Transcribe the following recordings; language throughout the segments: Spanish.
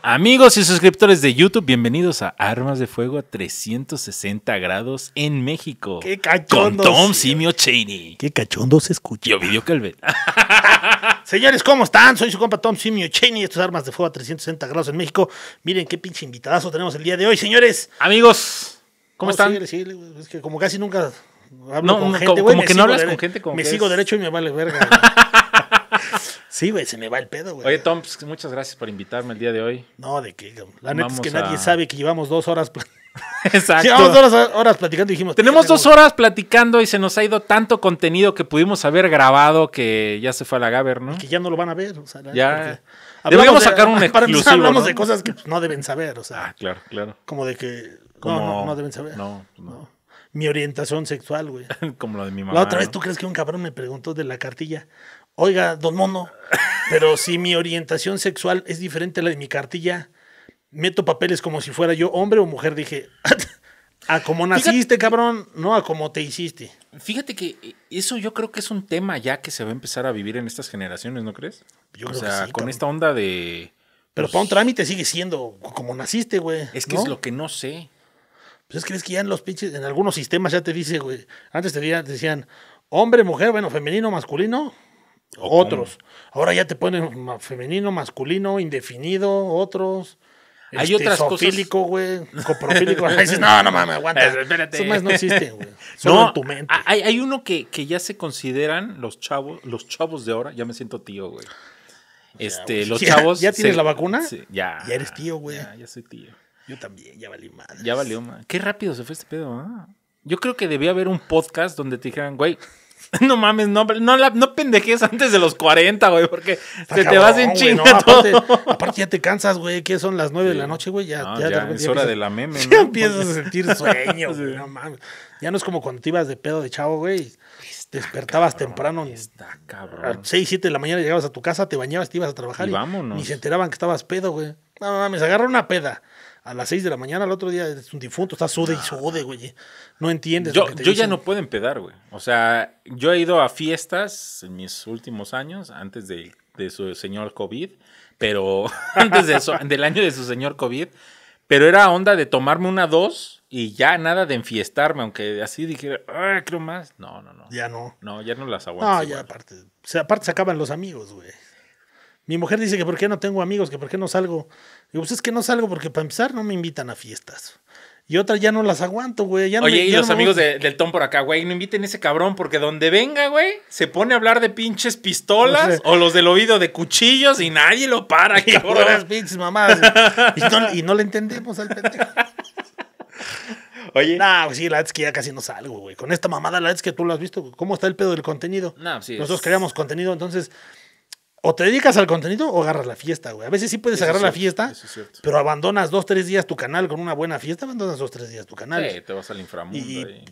Amigos y suscriptores de YouTube, bienvenidos a Armas de Fuego a 360 grados en México. ¡Qué Con Tom Simio Cheney. ¡Qué cachondo se escucha! Yo video Señores, ¿cómo están? Soy su compa Tom Simio Cheney. es Armas de Fuego a 360 grados en México. Miren qué pinche invitadazo tenemos el día de hoy, señores. Amigos, ¿cómo oh, están? Es que como casi nunca hablo con gente. Como, como que no hablas con gente como Me sigo derecho y me vale verga. Sí, güey, se me va el pedo, güey. Oye, Tom, pues, muchas gracias por invitarme el día de hoy. No, de qué. La neta es que nadie sabe que llevamos dos horas. Exacto. llevamos dos horas, platicando y dijimos. Tenemos dos horas platicando y se nos ha ido tanto contenido que pudimos haber grabado que ya se fue a la Gaber, ¿no? Que ya no lo van a ver. O Ya. sacar un para hablamos de cosas que no deben saber. O sea, Ah, claro, claro. como de que. no, no, no deben saber. No, no. Mi orientación sexual, güey. Como la de mi mamá. La otra vez, ¿tú crees que un cabrón me preguntó de la cartilla? oiga, don Mono, pero si mi orientación sexual es diferente a la de mi cartilla, meto papeles como si fuera yo hombre o mujer. Dije, a como naciste, cabrón, no a como te hiciste. Fíjate que eh, eso yo creo que es un tema ya que se va a empezar a vivir en estas generaciones, ¿no crees? Yo o sea, con esta onda de... Pero pues para un trámite sigue siendo como naciste, güey. Es que es lo que no sé. Pues es que es que ya en los pinches, en algunos sistemas ya te dice, güey. Antes te decían, hombre, mujer, bueno, femenino, masculino otros. Ahora ya te ponen femenino, masculino, indefinido, otros. Hay otras cosas cosas. güey. Coprofílico. no, no mames, aguanta. Espérate. Eso no existe, güey. Solo no, en tu mente. Hay, hay uno que, que, ya se consideran los chavos, los chavos de ahora. Ya me siento tío, güey. Este, los chavos. ¿Ya tienes la vacuna? Sí. ya. Ya eres tío, güey. Ya, ya, soy tío. Yo también, ya valí madre. Ya valió madre. Qué rápido se fue este pedo, Yo creo que debía haber un podcast donde te dijeran, güey, No mames, no, no, la, no pendejes antes de los 40, güey, porque te vas en chinga todo. aparte, ya te cansas, güey, que son las 9 de la noche, güey, ya, ya, es hora de la meme, Ya empiezas a sentir sueño, güey, no mames. Ya no es como cuando te ibas de pedo de chavo, güey. Te despertabas temprano. Está cabrón. 6, 7 de la mañana llegabas a tu casa, te bañabas, te ibas a trabajar. Y, Ni se enteraban que estabas pedo, güey. No mames, agarra una peda a las 6 de la mañana, al otro día es un difunto, está sude y sude, güey. No entiendes. Yo, lo que yo ya no puedo empedar, güey. O sea, yo he ido a fiestas en mis últimos años, antes de, de su señor COVID, pero antes de eso, del año de su señor COVID, pero era onda de tomarme una dos y ya nada de enfiestarme, aunque así dijera, ah, creo más. No, no, no. Ya no. No, ya no las aguanto. No, ya aparte. O aparte se acaban los amigos, güey. Mi mujer dice que por qué no tengo amigos, que por qué no salgo. Y pues es que no salgo porque para empezar no me invitan a fiestas. Y otras ya no las aguanto, güey. Oye, y los amigos del Tom por acá, güey, no inviten a ese cabrón, porque donde venga, güey, se pone a hablar de pinches pistolas o los del oído de cuchillos y nadie lo para, y cabrón. y, no, y le entendemos al pendejo. Oye. No, pues sí, la verdad es que ya casi no salgo, güey. Con esta mamada, la verdad es que tú lo has visto. ¿Cómo está el pedo del contenido? no sí, Nosotros creamos contenido, entonces o te dedicas al contenido o agarras la fiesta, güey. A veces sí puedes agarrar la fiesta, pero abandonas dos, tres días tu canal con una buena fiesta, abandonas dos, tres días tu canal. Sí, te vas al inframundo. Y,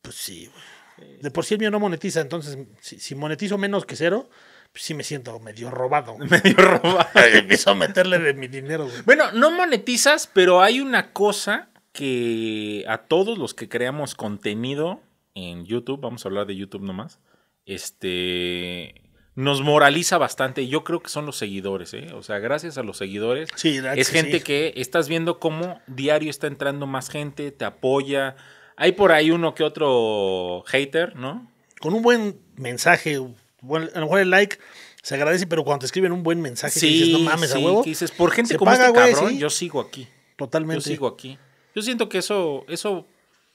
Pues sí, güey. De por sí el mío no monetiza, entonces si, si monetizo menos que cero, pues sí me siento medio robado. Medio robado. Empiezo a meterle de mi dinero, güey. Bueno, no monetizas, pero hay una cosa que a todos los que creamos contenido en YouTube, vamos a hablar de YouTube nomás, este nos moraliza bastante. yo creo que son los seguidores, ¿eh? O sea, gracias a los seguidores. Sí, es gente que estás viendo cómo diario está entrando más gente, te apoya. Hay por ahí uno que otro hater, ¿no? Con un buen mensaje, a lo mejor el like se agradece, pero cuando te escriben un buen mensaje, dices, no mames, a huevo. dices, por gente como este cabrón, yo sigo aquí. Totalmente. Yo sigo aquí. Yo siento que eso, eso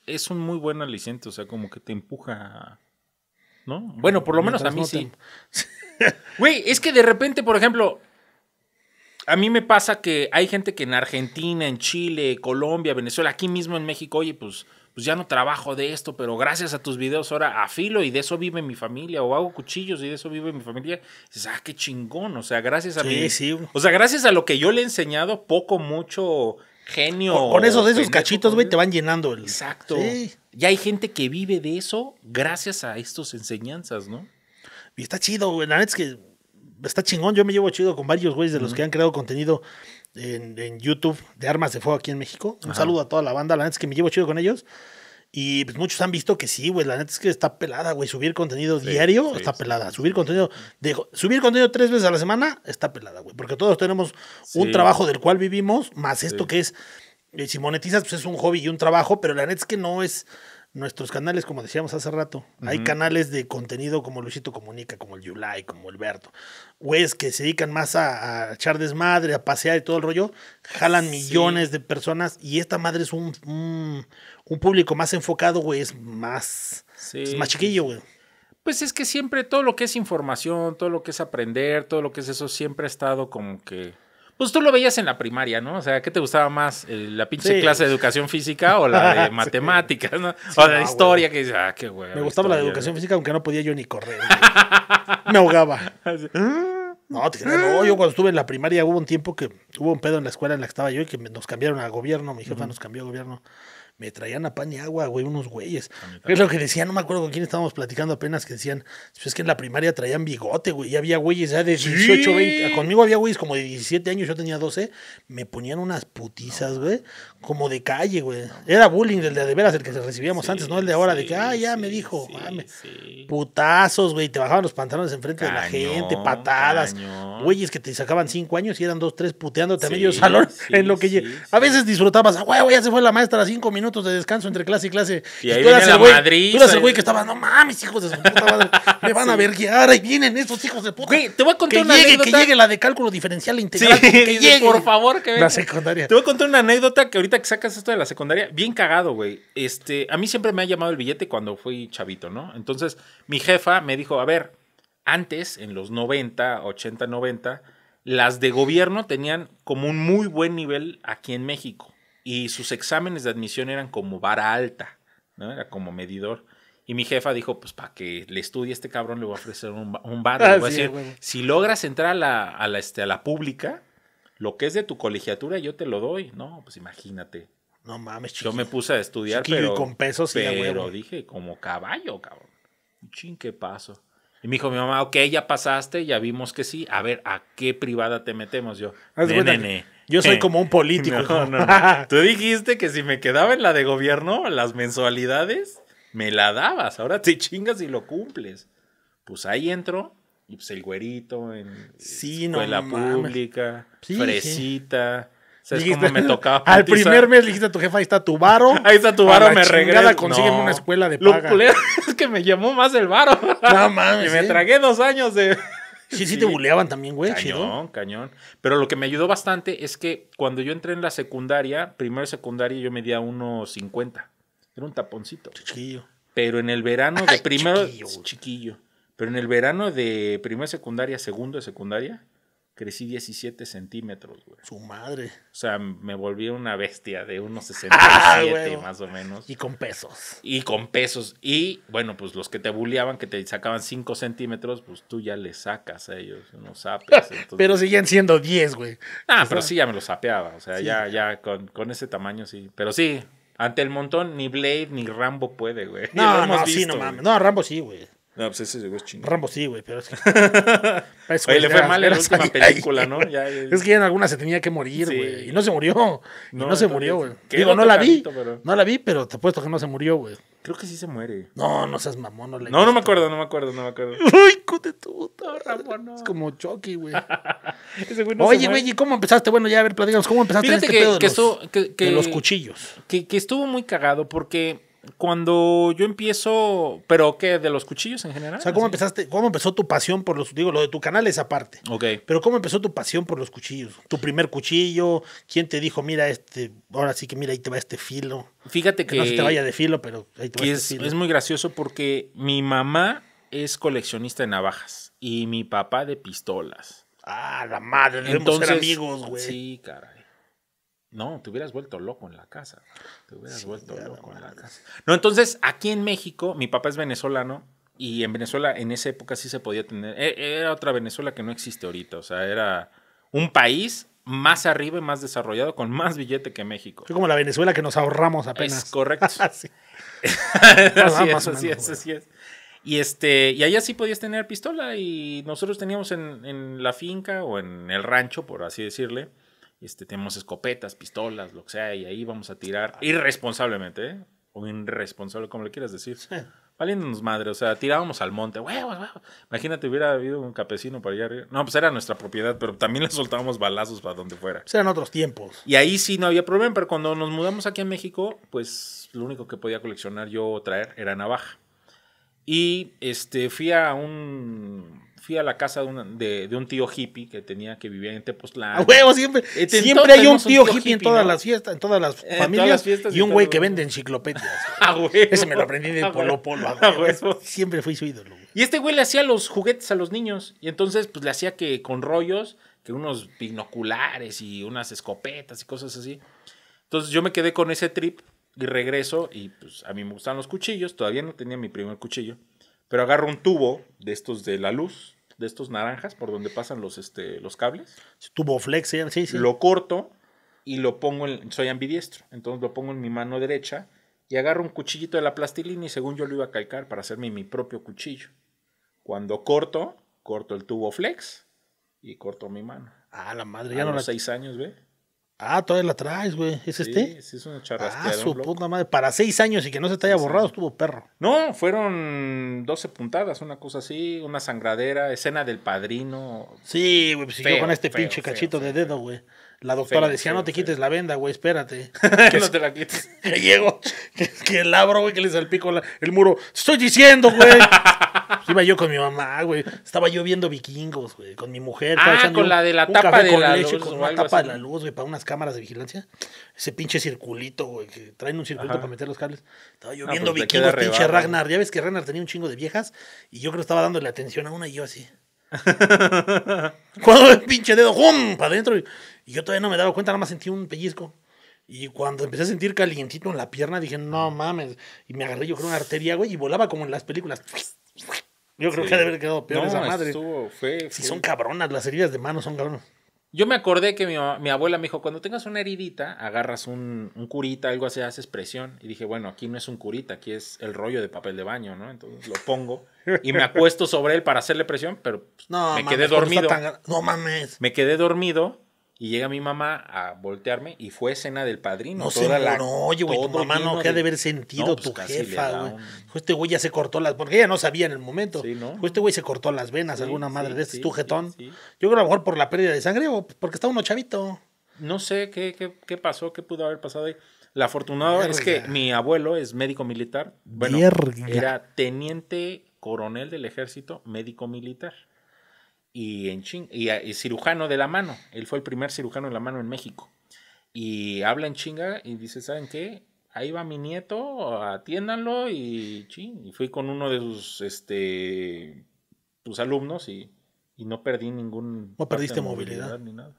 es un muy buen aliciente, o sea, como que te empuja a ¿no? Bueno, por lo menos a mí sí. Güey, es que de repente, por ejemplo, a mí me pasa que hay gente que en Argentina, en Chile, Colombia, Venezuela, aquí mismo en México, oye, pues, pues ya no trabajo de esto, pero gracias a tus videos ahora afilo y de eso vive mi familia, o hago cuchillos y de eso vive mi familia. Dices, ah, qué chingón, o sea, gracias a mí. O sea, gracias a lo que yo le he enseñado, poco, mucho, genio. Con, esos esos cachitos, güey, te van llenando el. Exacto. Ya hay gente que vive de eso gracias a estas enseñanzas, ¿no? Y está chido, güey. La neta es que está chingón. Yo me llevo chido con varios güeyes de los que han creado contenido en, YouTube de armas de fuego aquí en México. Un saludo a toda la banda. La neta es que me llevo chido con ellos. Y pues muchos han visto que sí, güey. La neta es que está pelada, güey. Subir contenido diario está pelada. Subir contenido. De, subir contenido tres veces a la semana está pelada, güey. Porque todos tenemos un trabajo del cual vivimos, más esto que es. Eh, si monetizas, pues es un hobby y un trabajo, pero la neta es que no es nuestros canales, como decíamos hace rato, hay canales de contenido como Luisito Comunica, como el Yulai, como el Alberto, güeyes que se dedican más a, echar desmadre, a pasear y todo el rollo, jalan millones de personas y esta madre es un, un, público más enfocado, güey, es más, es más pues, chiquillo, güey. Pues es que siempre todo lo que es información, todo lo que es aprender, todo lo que es eso, siempre ha estado como que pues tú lo veías en la primaria, ¿no? O sea, ¿qué te gustaba más? Eh, ¿La pinche clase de educación física o la de matemáticas? ¿no? o la de historia, que dices, ah, qué güey. Me gustaba la educación física, aunque no podía yo ni correr. Me ahogaba. Ah, ah, no, no, yo cuando estuve en la primaria hubo un tiempo que hubo un pedo en la escuela en la que estaba yo y que nos cambiaron a gobierno, mi jefa nos cambió a gobierno me traían a pan y agua, güey, unos güeyes. Es lo que decía, no me acuerdo con quién estábamos platicando apenas, que decían, pues es que en la primaria traían bigote, güey, y había güeyes de 18, 20, conmigo había güeyes como de 17 años, yo tenía 12, me ponían unas putizas, güey, como de calle, güey. Era bullying del de, veras, el que recibíamos antes, no el de ahora, de que, ah, ya me dijo, mames. putazos, güey, te bajaban los pantalones enfrente de la gente, patadas, güeyes que te sacaban 5 años y eran 2, 3 puteándote a medio salón, en lo que... a veces disfrutabas, ah, güey, ya se fue la maestra a 5 minutos de descanso entre clase y clase. Y, pues ahí tú la el Madrid. Tú eras el güey que estaba, no mames, hijos de su puta madre. Me van a guiar ahí vienen esos hijos de puta. Güey, te voy a contar una anécdota. Que llegue la de cálculo diferencial integral. Sí, Por favor, que venga. La secundaria. Te voy a contar una anécdota que ahorita que sacas esto de la secundaria, bien cagado, güey. Este, a mí siempre me ha llamado el billete cuando fui chavito, ¿no? Entonces, mi jefa me dijo, a ver, antes, en los 90, 80, 90, las de gobierno tenían como un muy buen nivel aquí en México y sus exámenes de admisión eran como vara alta, ¿no? Era como medidor. Y mi jefa dijo, pues para que le estudie este cabrón le voy a ofrecer un, un bar. le voy a ah, decir, si logras entrar a la, a, la, este, a la pública, lo que es de tu colegiatura yo te lo doy. No, pues imagínate. No mames, chiquillo. Yo me puse a estudiar, pero... con pesos pero dije, como caballo, cabrón. Un paso. Y me dijo mi mamá, ok, ya pasaste, ya vimos que sí. A ver, ¿a qué privada te metemos yo? Yo soy como un político. Tú dijiste que si me quedaba en la de gobierno, las mensualidades, me la dabas. Ahora te chingas y lo cumples. Pues ahí entro. Y pues el güerito en la escuela pública, fresita me tocaba. Al primer mes dijiste a tu jefa, ahí está tu varo. Ahí está tu varo, me regresa consígueme una escuela de paga. Lo es que me llamó más el varo. No mames. Y me ¿eh? tragué dos años de... Sí, sí, te buleaban también, güey. Cañón, cañón. Pero lo que me ayudó bastante es que cuando yo entré en la secundaria, primero secundaria, yo medía 1.50. Era un taponcito. Chiquillo. Pero en el verano de primero. Chiquillo. chiquillo. Pero en el verano de primero secundaria, segundo de secundaria, crecí 17 centímetros, güey. Su madre. O sea, me volví una bestia de unos 67 ah, más o menos. Y con pesos. Y con pesos. Y bueno, pues los que te bulliaban que te sacaban 5 centímetros, pues tú ya les sacas a ellos unos sapes. pero siguen siendo 10, güey. Ah, pero sí ya me los sapeaba. O sea, ya, ya con, ese tamaño sí. Pero sí, ante el montón, ni Blade ni Rambo puede, güey. No, no, sí, no mames. No, Rambo sí, güey. No, pues ese chingón. Rambo sí, güey, pero es que. Oye, le fue mal en la última película, ¿no? Es que en alguna se tenía que morir, güey. Y no se murió. No, y no se murió, güey. Digo, no la vi. No la vi, pero te apuesto que no se murió, güey. Creo que sí se muere. No, no seas mamón, no le. No, no me acuerdo, no me acuerdo, no me acuerdo. Uy, cute Rambo, no. Es como Chucky, güey. Oye, güey, ¿y cómo empezaste? Bueno, ya a ver, platícanos, ¿cómo empezaste Fíjate este que, de los, los cuchillos? que estuvo muy cagado porque cuando yo empiezo, pero ¿qué? ¿De los cuchillos en general? O sea, ¿cómo, empezaste, ¿cómo empezó tu pasión por los, digo, lo de tu canal es aparte? Ok. Pero ¿cómo empezó tu pasión por los cuchillos? ¿Tu primer cuchillo? ¿Quién te dijo, mira, este, ahora sí que mira, ahí te va este filo? Fíjate que... no se te vaya de filo, pero ahí te va este es, filo. Es muy gracioso porque mi mamá es coleccionista de navajas y mi papá de pistolas. Ah, la madre, debemos ser amigos, güey. Sí, caray. No, te hubieras vuelto loco en la casa. Te hubieras vuelto loco en la casa. No, entonces aquí en México, mi papá es venezolano y en Venezuela en esa época sí se podía tener. E-, era otra Venezuela que no existe ahorita. O sea, era un país más arriba y más desarrollado con más billete que México. Es como la Venezuela que nos ahorramos apenas. correcto. Ah, así es, así es, así es. Y, este, y allá sí podías tener pistola y nosotros teníamos en, en la finca o en el rancho, por así decirle este, tenemos escopetas, pistolas, lo que sea, y ahí vamos a tirar irresponsablemente, ¿eh? o irresponsable, como le quieras decir. Valiéndonos madre, o sea, tirábamos al monte, huevos, huevos. Imagínate, hubiera habido un campesino para allá arriba. No, pues era nuestra propiedad, pero también le soltábamos balazos para donde fuera. Pues eran otros tiempos. Y ahí sí no había problema, pero cuando nos mudamos aquí a México, pues lo único que podía coleccionar yo o traer era navaja. Y este, fui a un fui a la casa de, un tío hippie que tenía que vivir en Tepoztlán. huevo! Siempre, hay un tío, hippie, en todas las fiestas, en todas las familias. y un güey que vende enciclopedias. ¡Ah, güey! Ese me lo aprendí de Polo Polo. A huevo. Siempre fui su ídolo. Y este güey le hacía los juguetes a los niños. Y entonces, pues le hacía que con rollos, que unos binoculares y unas escopetas y cosas así. Entonces yo me quedé con ese trip y regreso. Y pues a mí me gustan los cuchillos. Todavía no tenía mi primer cuchillo. Pero agarro un tubo de estos de la luz de estos naranjas por donde pasan los, este, los cables. Tubo flex, sí, sí. Lo corto y lo pongo en, soy ambidiestro, entonces lo pongo en mi mano derecha y agarro un cuchillito de la plastilina y según yo lo iba a calcar para hacerme mi propio cuchillo. Cuando corto, corto el tubo flex y corto mi mano. Ah, la madre, ya a no los seis años, ve. Ah, todavía la traes, güey. ¿Es este? Sí, es una charrasqueada. Ah, su puta madre. Para seis años y que no se te haya borrado, estuvo perro. No, fueron 12 puntadas, una cosa así, una sangradera, escena del padrino. Sí, güey, pues, yo con este pinche cachito de dedo, güey. La doctora decía, no te quites la venda, güey, espérate. que no te la quites. Ya llego que, que el labro, güey, que le salpico el muro. Estoy diciendo, güey. Iba yo con mi mamá, güey. Estaba yo viendo vikingos, güey, con mi mujer. Ah, con la de la tapa de la luz. Con la tapa de la luz, güey, para unas cámaras de vigilancia. Ese pinche circulito, güey, que traen un circulito para meter los cables. Estaba yo ah, pues vikingos, pinche Ragnar. Ya ves que Ragnar tenía un chingo de viejas y yo creo que estaba dándole atención a una y yo así. Cuando el pinche dedo, ¡jum! para adentro. Y yo todavía no me daba cuenta, nada más sentí un pellizco. Y cuando empecé a sentir calientito en la pierna, dije, no mames. Y me agarré, yo creo, una arteria, güey, y volaba como en las películas. Yo creo que debe haber quedado peor esa madre. Estuvo, Si son cabronas, las heridas de mano son cabronas. Yo me acordé que mi, abuela me dijo, cuando tengas una heridita, agarras un, curita, algo así, haces presión. Y dije, bueno, aquí no es un curita, aquí es el rollo de papel de baño, ¿no? Entonces lo pongo y me acuesto sobre él para hacerle presión, pero pues, me quedé dormido. No mames. Me quedé dormido y llega mi mamá a voltearme y fue escena del padrino. No toda la, no, oye, güey, tu mamá no, que ha de haber sentido pues, tu jefa, güey. Este güey ya se cortó las, porque ella no sabía en el momento. Sí, Este güey se cortó las venas, alguna madre de este, tu jetón. Yo creo a lo mejor por la pérdida de sangre o porque está uno chavito. No sé qué, qué, qué pasó, qué pudo haber pasado ahí. La afortunada es que mi abuelo es médico militar. Bueno, era teniente coronel del ejército médico militar y, en ah, y, cirujano de la mano. Él fue el primer cirujano de la mano en México. Y habla en chinga y dice, ¿saben qué? Ahí va mi nieto, atiéndanlo y Y fui con uno de sus, este, pues, alumnos y, no perdí ningún... No perdiste movilidad. ni nada.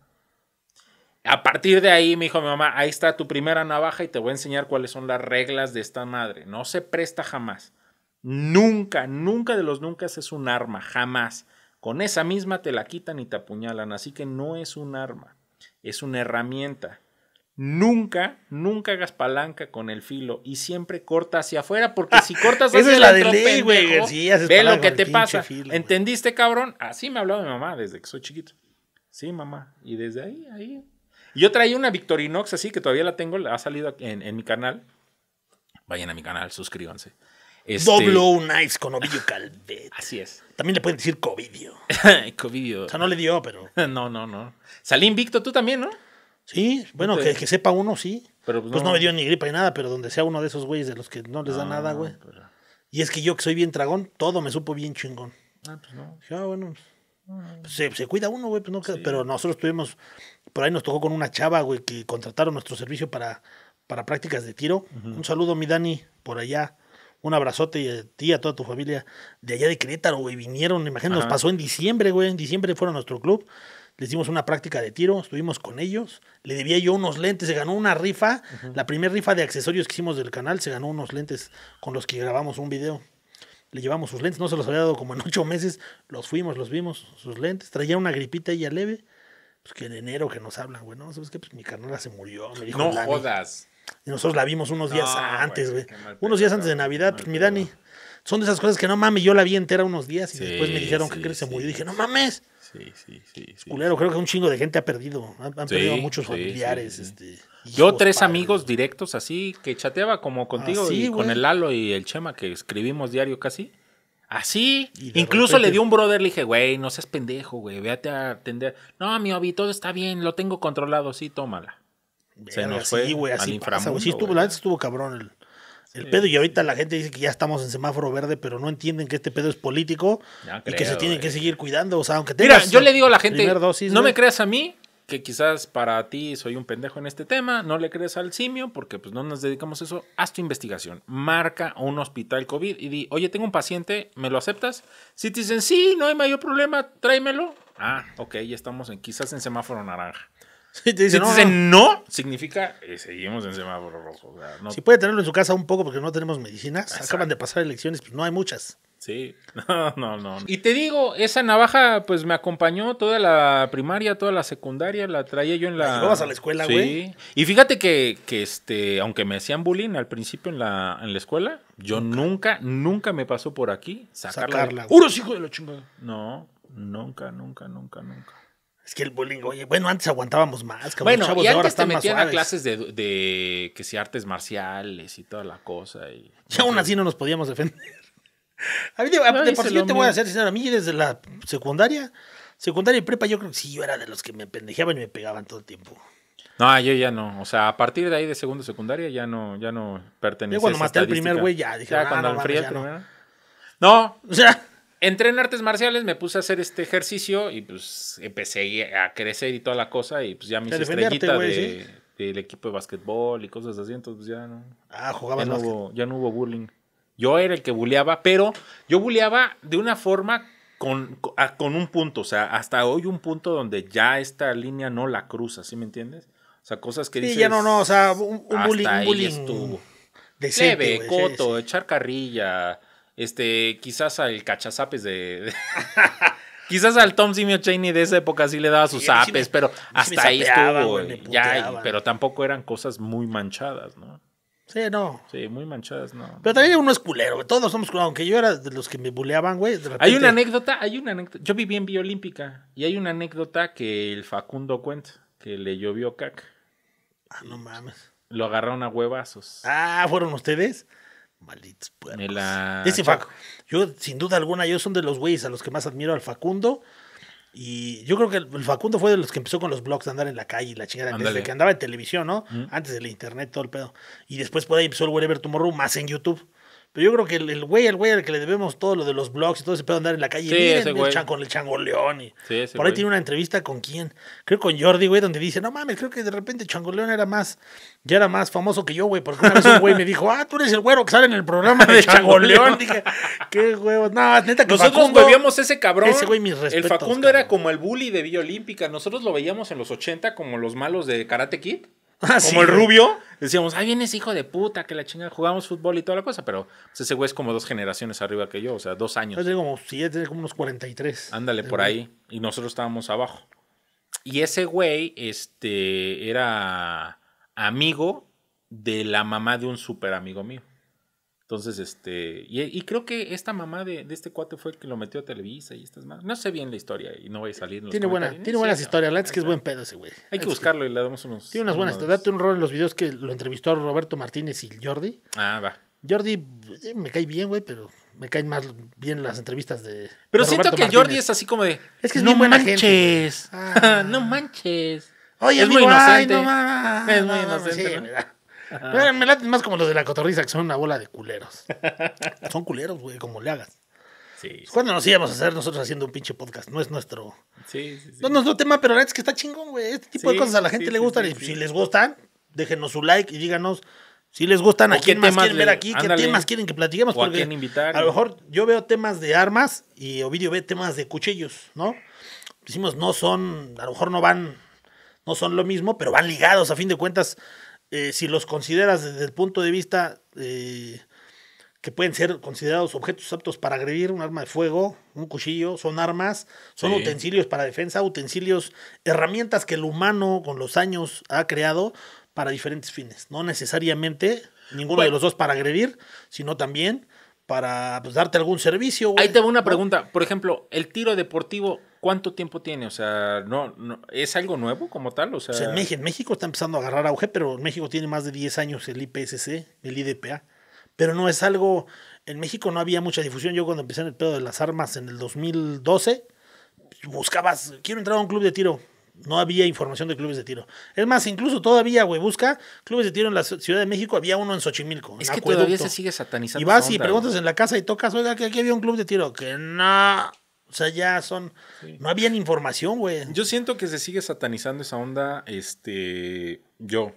A partir de ahí me hijo, mi mamá, ahí está tu primera navaja y te voy a enseñar cuáles son las reglas de esta madre. No se presta jamás. Nunca, nunca de los nunca es un arma, jamás. Con esa misma te la quitan y te apuñalan, así que no es un arma, es una herramienta. Nunca, nunca hagas palanca con el filo y siempre corta hacia afuera, porque si cortas hacia es la de ley, güey. ve lo que te pasa. ¿Entendiste, cabrón? Así ah, me hablaba mi mamá desde que soy chiquito. Sí, mamá. Y desde ahí, ahí. Yo traía una Victorinox así que todavía la tengo, la ha salido en, en mi canal. Vayan a mi canal, suscríbanse. Este... un ice con Ovidio Calvet. Así es. También le pueden decir Covidio. Covidio. O sea, no le dio, pero. no, no, no. Salí invicto tú también, ¿no? Sí, bueno, este- que, sepa uno, sí. pues, no. me dio ni gripa ni nada, pero donde sea uno de esos güeyes de los que no les da ah, nada, güey. Y es que yo que soy bien tragón, todo me supo bien chingón. Ah, pues no. ah, bueno. Pues, ah, pues, se, cuida uno, güey. Pues pero nosotros tuvimos, por ahí nos tocó con una chava, güey, que contrataron nuestro servicio para, para prácticas de tiro. Un saludo, mi Dani, por allá. Un abrazote y a ti, a toda tu familia de allá de Querétaro, güey. Vinieron, imagínate, nos pasó en diciembre, güey. En diciembre fueron a nuestro club. Le hicimos una práctica de tiro, estuvimos con ellos. Le debía yo unos lentes, se ganó una rifa. La primera rifa de accesorios que hicimos del canal, se ganó unos lentes con los que grabamos un video. Le llevamos sus lentes, no se los había dado como en ocho meses. Los fuimos, los vimos, sus lentes. Traía una gripita ella leve. Pues que en enero que nos hablan, güey. No, ¿sabes qué? Pues mi carnal se murió. Me dijo, no jodas. Y nosotros la vimos unos días antes, güey. Unos días antes de Navidad, pues mi Dani. Son de esas cosas que no mames, yo la vi entera unos días y después me dijeron que crees se murió. Y dije, no mames. Sí, sí, sí. culero, creo que un chingo de gente ha perdido. Han, perdido muchos familiares. Este, yo, tres amigos directos así que chateaba como contigo y con el Lalo y el Chema que escribimos diario casi. Así. Incluso le di un brother, le dije, güey, no seas pendejo, güey, véate a atender. No, mi obi, todo está bien, lo tengo controlado, sí, tómala. Se nos fue así al pasa, estuvo, la gente estuvo cabrón el, pedo y ahorita la gente dice que ya estamos en semáforo verde, pero no entienden que este pedo es político y que se tienen que seguir cuidando, o sea, aunque tengas yo le digo a la gente, no me creas a mí que quizás para ti soy un pendejo en este tema, no le creas al simio porque pues no nos dedicamos a eso, haz tu investigación, marca un hospital COVID y di, "Oye, tengo un paciente, ¿me lo aceptas?" Si te dicen, "Sí, no hay mayor problema, tráemelo." Ah, ok, ya estamos en, quizás en semáforo naranja. no, no, significa seguimos en semáforo rojo. Si puede tenerlo en su casa un poco porque no tenemos medicinas, acaban de pasar elecciones, pues no hay muchas. Sí, no, no, no. Y te digo, esa navaja pues me acompañó toda la primaria, toda la secundaria, la traía yo en la... ¿Vas a la escuela, güey? Sí. Y fíjate que, que, este, aunque me hacían bullying al principio en la, en la escuela, yo nunca, nunca, me pasó por aquí sacarla. hijo de la chingada! No, nunca, nunca, nunca, nunca. Es que el bullying, oye, bueno, antes aguantábamos más, cabrón. Bueno, chavos, y antes ahora te metían a clases de, que si artes marciales y toda la cosa. Y, aún así no nos podíamos defender. A mí, de, por sí, yo te voy a hacer sincero, a mí desde la secundaria, secundaria y prepa, yo creo que sí, yo era de los que me pendejeaban y me pegaban todo el tiempo. No, yo ya no. O sea, a partir de ahí de segundo secundaria ya no, ya no pertenecía. Yo cuando maté al primer güey ya dije, ya, ah, cuando no, No, o sea, entré en artes marciales, me puse a hacer este ejercicio y pues empecé a crecer y toda la cosa y pues ya mis estrellitas de, del equipo de básquetbol y cosas así, entonces ya no. Ah, jugaba ya no hubo, ya no hubo bullying. Yo era el que bulleaba, pero yo bulleaba de una forma con, con un punto, o sea, hasta hoy un punto donde ya esta línea no la cruza, ¿sí me entiendes? O sea, cosas que dicen. Sí, ya no, no, o sea, un, bullying, un bullying estuvo. coto, echar carrilla, este, quizás al cachazapes de... Quizás al Tom Simio Cheney de esa época sí le daba sus apes, pero hasta ahí estuvo. ya, pero tampoco eran cosas muy manchadas, ¿no? Sí, no. Sí, muy manchadas, no. Pero también uno es culero, Todos somos culeros. Aunque yo era de los que me buleaban, güey. Hay una anécdota, hay una anécdota. Yo viví en Vía y hay una anécdota que el Facundo cuenta, que le llovió caca. Ah, no mames. Lo agarraron a huevazos. Ah, ¿fueron ustedes? Malditos pueblos Ese Yo, sin duda alguna, yo son de los güeyes a los que más admiro al Facundo. Y yo creo que el Facundo fue de los que empezó con los blogs de andar en la calle y la chingada. Desde que andaba en televisión, ¿no? Antes del internet, todo el pedo. Y después por ahí empezó el Wherever Tomorrow, más en YouTube. Pero yo creo que el, güey, el güey al que le debemos todo lo de los blogs y todo ese pedo andar en la calle. miren, con el changoleón. Y por ahí tiene una entrevista con quién. Creo con Jordi, güey, donde dice, no mames, creo que de repente changoleón era más, ya era más famoso que yo, güey. Porque una vez un güey me dijo, ah, tú eres el güero que sale en el programa de, changoleón. Dije, qué huevos. No, neta que Nosotros Facundo, bebíamos ese cabrón. Ese güey, mis respetos, El Facundo era como el bully de Villa Olímpica. Nosotros lo veíamos en los 80 como los malos de Karate Kid. Ah, como el rubio, decíamos, ahí vienes, hijo de puta, que la chingada, jugamos fútbol y toda la cosa, pero pues, ese güey es como dos generaciones arriba que yo, o sea, dos años. Yo es como siete, como unos 43. Ándale, por ahí. Y nosotros estábamos abajo. Y ese güey, este, era amigo de la mamá de un súper amigo mío. Entonces, este, y, creo que esta mamá de, este cuate fue el que lo metió a Televisa y estas más. No sé bien la historia y no voy a salir Tiene, buena, tiene buenas historias, la es que es buen pedo ese güey. Hay que buscarlo y le damos unos... Tiene unas buenas, date un rol en los videos que lo entrevistó Roberto Martínez y Jordi. Ah, va. Jordi eh, me cae bien, güey, pero me caen más bien las entrevistas de. Pero siento que Jordi es así como de. Es que es no buena manches. Ah. no manches. Oye, es muy inocente. no, es muy inocente. Sí, me late más como los de la cotorriza, que son una bola de culeros. son culeros, güey, como le hagas. Sí. ¿Cuándo nos íbamos a hacer nosotros haciendo un pinche podcast? No es nuestro. No tema, pero la es que está chingón, güey. Este tipo de cosas a la gente le gustan. si les gustan, déjenos su like y díganos si les gustan a quién más quieren ver aquí, qué temas quieren que platiquemos. a, a lo mejor yo veo temas de armas y Ovidio ve temas de cuchillos, ¿no? Decimos, no son, a lo mejor no van, no son lo mismo, pero van ligados a fin de cuentas eh, si los consideras desde el punto de vista eh, que pueden ser considerados objetos aptos para agredir, un arma de fuego, un cuchillo, son armas, son utensilios para defensa, utensilios, herramientas que el humano con los años ha creado para diferentes fines. No necesariamente ninguno de los dos para agredir, sino también para pues, darte algún servicio. Ahí te va una pregunta. Por ejemplo, el tiro deportivo, ¿cuánto tiempo tiene? O sea, no, ¿es algo nuevo como tal? O pues, en, México, en, México, está empezando a agarrar auge, pero en México tiene más de 10 años el IPSC, el IDPA. Pero no es algo... En México no había mucha difusión. Yo cuando empecé en el pedo de las armas en el 2012, pues, buscabas, quiero entrar a un club de tiro no había información de clubes de tiro. Es más, incluso todavía, güey, busca clubes de tiro en la Ciudad de México, había uno en Xochimilco. Es que todavía se sigue satanizando. Y vas y preguntas en la casa y tocas, oiga, que aquí había un club de tiro. Que no. O sea, ya son. No habían información, güey. Yo siento que se sigue satanizando esa onda. Este. Yo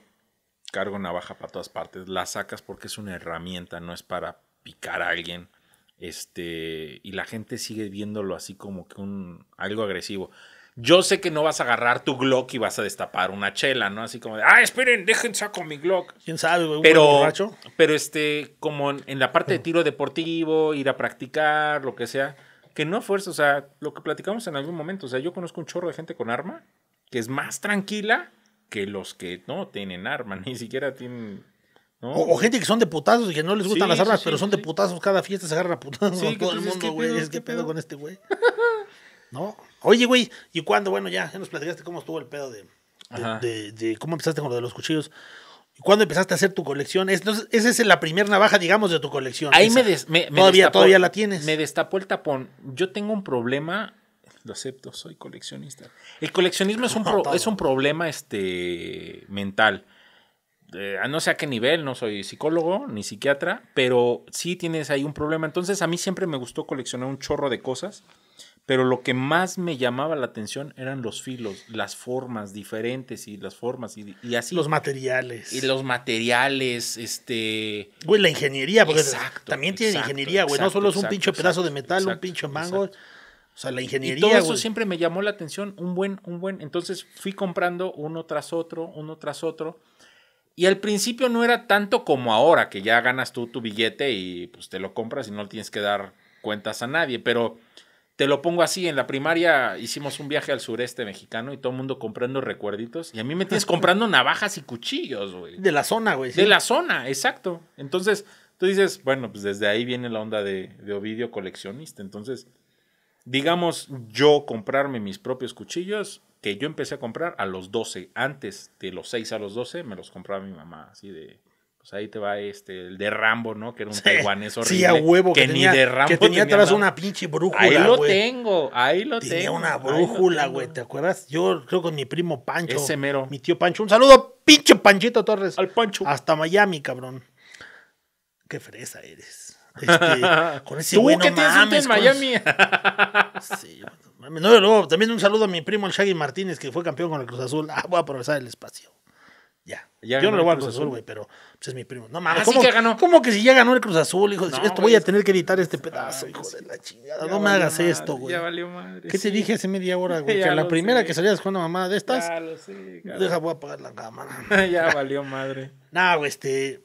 cargo navaja para todas partes. La sacas porque es una herramienta, no es para picar a alguien. Este. Y la gente sigue viéndolo así como que un. algo agresivo. Yo sé que no vas a agarrar tu Glock y vas a destapar una chela, ¿no? Así como de, ah, esperen, déjense saco mi Glock. ¿Quién sabe, güey? Pero, pero este, como en la parte de tiro deportivo, ir a practicar, lo que sea, que no fuerza, o sea, lo que platicamos en algún momento, o sea, yo conozco un chorro de gente con arma que es más tranquila que los que no tienen arma, ni siquiera tienen ¿No? O, gente que son de putazos y que no les gustan las armas, pero son de putazos. Cada fiesta se agarra a putazos todo el mundo, güey. Es que pedo, pedo con este güey. no. Oye, güey, ¿y cuándo? Bueno, ya, nos platicaste cómo estuvo el pedo de, de, cómo empezaste con lo de los cuchillos. ¿Y cuándo empezaste a hacer tu colección? Entonces, esa es la primera navaja, digamos, de tu colección. Ahí me, todavía, destapó, la tienes. Me destapó el tapón. Yo tengo un problema, lo acepto, soy coleccionista. El coleccionismo es un, es un problema este, mental. Eh, no sé a qué nivel, no soy psicólogo ni psiquiatra, pero sí tienes ahí un problema. Entonces, a mí siempre me gustó coleccionar un chorro de cosas. Pero lo que más me llamaba la atención eran los filos, las formas diferentes y las formas y, y así. Los materiales. Y los materiales, este... Güey, la ingeniería, porque exacto, también tiene ingeniería, güey. No solo es un pincho pinche pedazo de metal, un pinche mango. O sea, la ingeniería. Y todo eso siempre me llamó la atención. Un buen, un buen. Entonces fui comprando uno tras otro, uno tras otro. Y al principio no era tanto como ahora, que ya ganas tú tu billete y pues te lo compras y no tienes que dar cuentas a nadie. Pero te lo pongo así, en la primaria hicimos un viaje al sureste mexicano y todo el mundo comprando recuerditos. Y a mí me tienes comprando navajas y cuchillos, güey. De la zona, güey. De la zona, exacto. Entonces, tú dices, bueno, pues desde ahí viene la onda de, de Ovidio coleccionista. Entonces, digamos, yo comprarme mis propios cuchillos, que yo empecé a comprar a los 12. Antes de los 6 a los 12, me los compraba mi mamá, así de sea, pues, ahí te va este, el de Rambo, ¿no? Que era un taiwanés horrible. Sí, a huevo. Que, ni de Rambo Que tenía atrás una pinche brújula, Ahí lo tengo, ahí lo tengo. Tenía una brújula, güey, ¿te acuerdas? Yo creo con mi primo Pancho. Ese mero. Mi tío Pancho. Un saludo, pinche Panchito Torres. Al Pancho. Hasta Miami, cabrón. Qué fresa eres. Este, con ese güey, no mames. en Miami? sí, también un saludo a mi primo el Shaggy Martínez, que fue campeón con el Cruz Azul. Ah, voy a aprovechar el espacio. Yo no lo voy a Cruz Azul, güey, pero pues, es mi primo. No mames, ¿cómo, que ¿cómo que si ya ganó el Cruz Azul, hijo? De... esto voy a tener que editar este pedazo, hijo de la chingada. No me hagas esto, güey. Ya valió madre. ¿Qué te dije hace media hora, güey? que la primera que salías con una mamada de estas. Ya lo Deja, voy a apagar la cámara. ya valió madre. No, güey, este.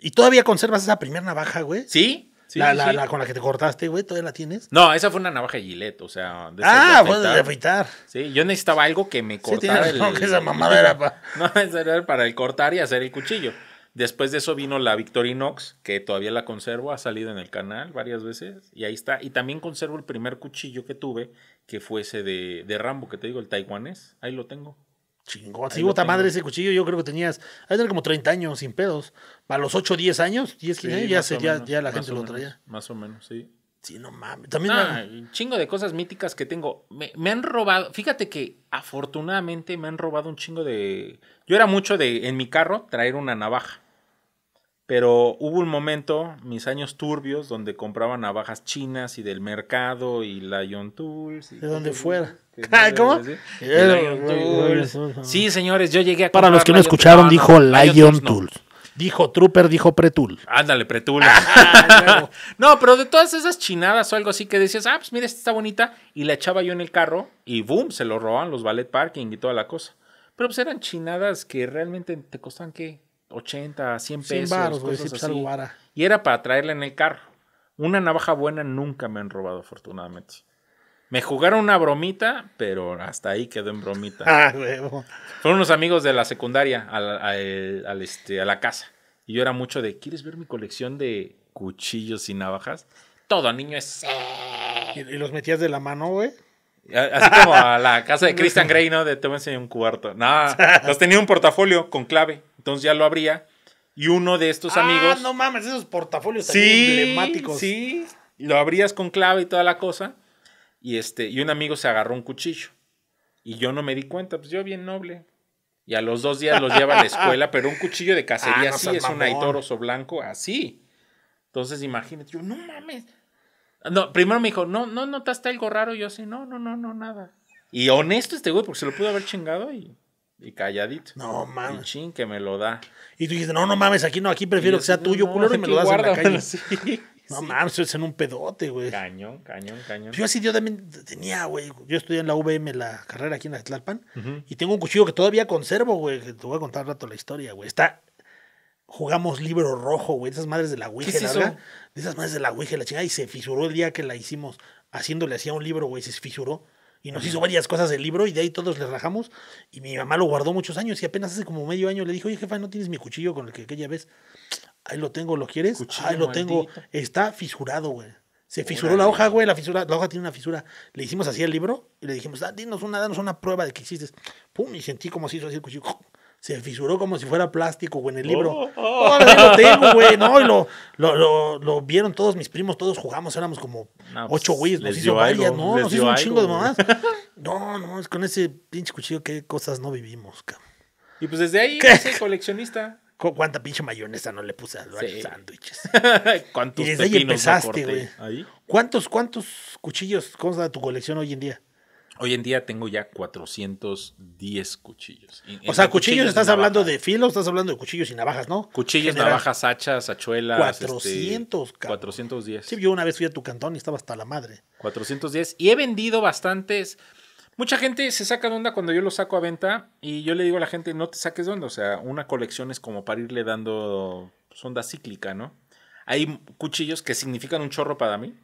¿Y todavía conservas esa primera navaja, güey? Sí la, La, con la que te cortaste, güey, ¿todavía la tienes? No, esa fue una navaja Gillette, o sea. De ah, bueno, de afeitar. Sí, yo necesitaba algo que me cortara. Sí, el, que esa mamada era para. No, es era para el cortar y hacer el cuchillo. Después de eso vino la Victorinox, que todavía la conservo, ha salido en el canal varias veces, y ahí está. Y también conservo el primer cuchillo que tuve, que fue ese de, de Rambo, que te digo, el taiwanés. Ahí lo tengo. Chingón. Si puta madre ese cuchillo, yo creo que tenías. Hay tener como 30 años sin pedos. A los 8, 10 años, 10, ya, la gente lo traía. Más o menos, sí. Sí, no mames. También. un ah, chingo de cosas míticas que tengo. Me, me, han robado. Fíjate que afortunadamente me han robado un chingo de. Yo era mucho de, en mi carro, traer una navaja. Pero hubo un momento, mis años turbios, donde compraban navajas chinas y del mercado y Lion Tools. de donde fuera. ¿Cómo? Sí, señores, yo llegué a Para los que no escucharon, dijo Lion, Tools. Dijo Trooper, dijo Pretul. Ándale, Pretul. Ah, no, pero de todas esas chinadas o algo así que decías, ah, pues mira, esta está bonita. Y la echaba yo en el carro y boom, se lo roban los ballet parking y toda la cosa. Pero pues eran chinadas que realmente te costaban, ¿qué? 80, 100 pesos. Pues, y era para traerla en el carro. Una navaja buena nunca me han robado, afortunadamente. Me jugaron una bromita, pero hasta ahí quedó en bromita. Ah, Fueron unos amigos de la secundaria al, este, a la casa. Y yo era mucho de, ¿quieres ver mi colección de cuchillos y navajas? Todo niño es... Eh". ¿Y, los metías de la mano, güey? Así como a la casa de Christian Grey, ¿no? De enseñar un cuarto. No, los tenía un portafolio con clave entonces ya lo abría. Y uno de estos ah, amigos. no mames, esos portafolios sí, emblemáticos. Sí, Lo abrías con clave y toda la cosa. Y, este, y un amigo se agarró un cuchillo. Y yo no me di cuenta, pues yo bien noble. Y a los dos días los lleva a la escuela, pero un cuchillo de cacería ah, así sí es un aitoroso blanco, así. Entonces imagínate, yo, no mames. No, primero me dijo, no, no notaste algo raro. Y yo así, no, no, no, no, nada. Y honesto este güey, porque se lo pudo haber chingado y. Y calladito. No mames. Y ching, que me lo da. Y tú dices, no, no mames, aquí no, aquí prefiero que sea tuyo, culo culero, y me lo das en la calle. no sí. mames, es en un pedote, güey. Cañón, cañón, cañón. Yo así, yo también tenía, güey. Yo estudié en la VM la carrera aquí en Atlalpan. Y tengo un cuchillo que todavía conservo, güey. Que te voy a contar un rato la historia, güey. Está jugamos libro rojo, güey, esas madres de la Ouija, larga, de esas madres de la Ouija, la chingada, y se fisuró el día que la hicimos haciéndole así a un libro, güey, se fisuró. Y nos hizo varias cosas del libro y de ahí todos le rajamos. Y mi mamá lo guardó muchos años y apenas hace como medio año le dijo, oye jefa, ¿no tienes mi cuchillo con el que aquella vez? Ahí lo tengo, ¿lo quieres? ahí lo tengo. Está fisurado, güey. Se fisuró la hoja, güey, la fisura, la hoja tiene una fisura. Le hicimos así el libro y le dijimos, ah, dinos una, danos una prueba de que existes. Pum, y sentí como se hizo así el cuchillo se fisuró como si fuera plástico, güey, en el oh, libro. Oh, lo tengo, güey, ¿no? Y lo, lo, lo, lo, vieron todos mis primos, todos jugamos, éramos como pues, ocho güeyes, nos hizo varias, ¿no? Nos hizo un chingo de mamás. No, no, es con ese pinche cuchillo qué cosas no vivimos, cabrón. Y pues desde ahí, coleccionista. ¿Cuánta pinche mayonesa no le puse a los sándwiches? y desde ahí empezaste, güey. ¿Cuántos, ¿Cuántos cuchillos consta de tu colección hoy en día? Hoy en día tengo ya 410 cuchillos. O sea, cuchillos, estás hablando de filo, estás hablando de cuchillos y navajas, ¿no? Cuchillos, navajas, hachas, hachuelas. 400, este, 410. Sí, yo una vez fui a tu cantón y estaba hasta la madre. 410. Y he vendido bastantes. Mucha gente se saca de onda cuando yo lo saco a venta y yo le digo a la gente, no te saques de onda. O sea, una colección es como para irle dando sonda pues, cíclica, ¿no? Hay cuchillos que significan un chorro para mí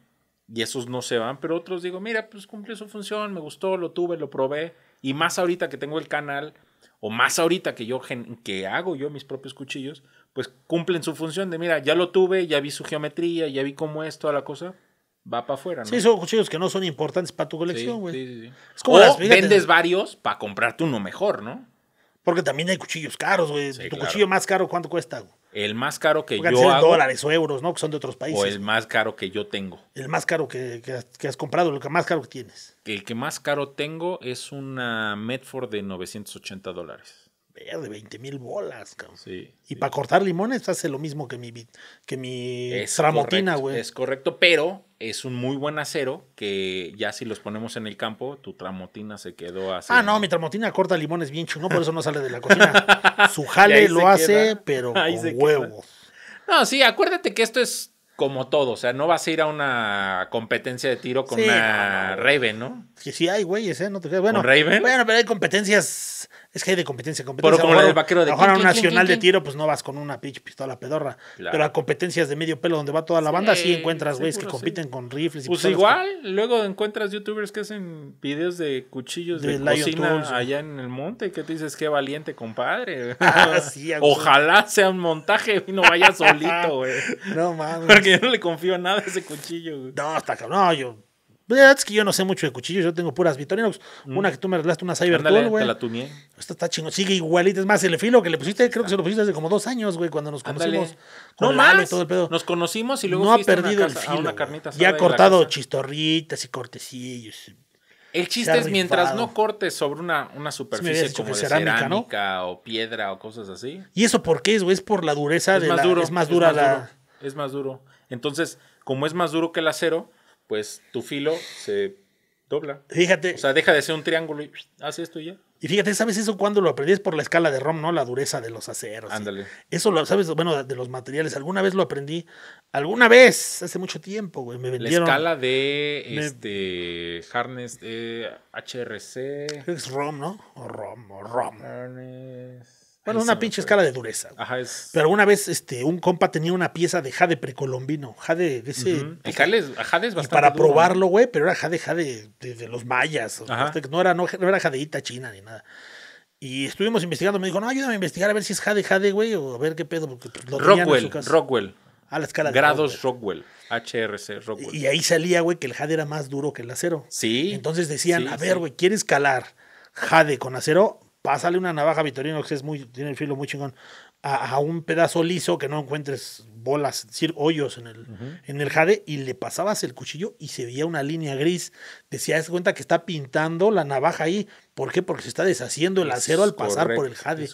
y esos no se van, pero otros digo, mira, pues cumplió su función, me gustó, lo tuve, lo probé, y más ahorita que tengo el canal, o más ahorita que yo que hago yo mis propios cuchillos, pues cumplen su función de, mira, ya lo tuve, ya vi su geometría, ya vi cómo es toda la cosa, va para afuera, ¿no? Sí, son cuchillos que no son importantes para tu colección, güey. Sí, sí, sí, o vendes varios para comprarte uno mejor, ¿no? Porque también hay cuchillos caros, güey. tu cuchillo más caro, ¿cuánto cuesta? El más caro que yo hago. dólares o euros, ¿no? Que son de otros países. O el más caro que yo tengo. El más caro que, has, comprado, lo que más caro tienes. El que más caro tengo es una Medford de 980 dólares. De 20 mil bolas, cabrón. Sí. Y para cortar limones hace lo mismo que mi, que mi es tramotina, güey. Es correcto, pero es un muy buen acero que ya si los ponemos en el campo, tu tramotina se quedó así. Ah, no, mi tramotina corta limones bien chungo, por eso no sale de la cocina. Su jale lo hace, pero con huevos. No, sí, acuérdate que esto es como todo, o sea, no vas a ir a una competencia de tiro con una no, no, Raven, Sí, hay güeyes, ¿eh? No te Bueno, Bueno, pero hay competencias es que hay de competencia competencia. Pero como el vaquero de. Ahora un nacional de tiro, pues no vas con una pinche pistola pedorra. Pero a competencias de medio pelo donde va toda la banda, sí, encuentras güeyes que compiten con rifles y Pues igual, luego encuentras youtubers que hacen videos de cuchillos de, cocina allá en el monte. Que te dices, qué valiente, compadre. Ah, Ojalá sea un montaje y no vaya solito, güey. no mames. Porque yo no le confío nada a ese cuchillo, No, hasta que... No, yo pues, es que yo no sé mucho de cuchillos, yo tengo puras Victorinox. Mm. Una que tú me regalaste, una Cybertool, güey. la tuñé. Esta está chingón, sigue igualita. Es más, el filo que le pusiste, creo que se lo pusiste hace como dos años, güey, cuando nos conocimos. no más. todo el pedo. Nos conocimos y luego no ha perdido el filo. y ha cortado chistorritas y cortecillos. El chiste es mientras no cortes sobre una, una superficie como de cerámica, o piedra o cosas así. ¿Y eso por qué es, güey? Es por la dureza es de más la, es más dura la... Duro, es más duro. Entonces, como es más duro que el acero, pues tu filo se dobla. Fíjate. O sea, deja de ser un triángulo y hace esto y ya. Y fíjate, ¿sabes eso cuando lo aprendí? Es por la escala de ROM, ¿no? La dureza de los aceros. Ándale. Eso lo sabes, bueno, de los materiales. Alguna vez lo aprendí. Alguna vez, hace mucho tiempo, güey. Me vendieron. La escala de este. Harness de HRC. Es ROM, ¿no? O ROM, o ROM. Harness. Bueno, es una pinche escala de dureza. Ajá, es... Pero una vez este, un compa tenía una pieza de jade precolombino. Jade de ese. Uh jade, es, bastante. Y para probarlo, güey, pero era jade, jade de, los mayas. Este, no era, no, era china ni nada. Y estuvimos investigando. Me dijo, no, ayúdame a investigar a ver si es jade, jade, güey, o a ver qué pedo. Porque pues, lo Rockwell, en Rockwell. A la escala de Grados Rockwell. HRC Rockwell. Y ahí salía, güey, que el jade era más duro que el acero. Sí. Entonces decían, a ver, güey, ¿quieres calar jade con acero? pásale una navaja Vitorino, que es muy, tiene el filo muy chingón, a, a un pedazo liso que no encuentres bolas, es decir, hoyos en el, en el jade, y le pasabas el cuchillo y se veía una línea gris. Decías cuenta que está pintando la navaja ahí. ¿Por qué? Porque se está deshaciendo el acero al pasar por el jade.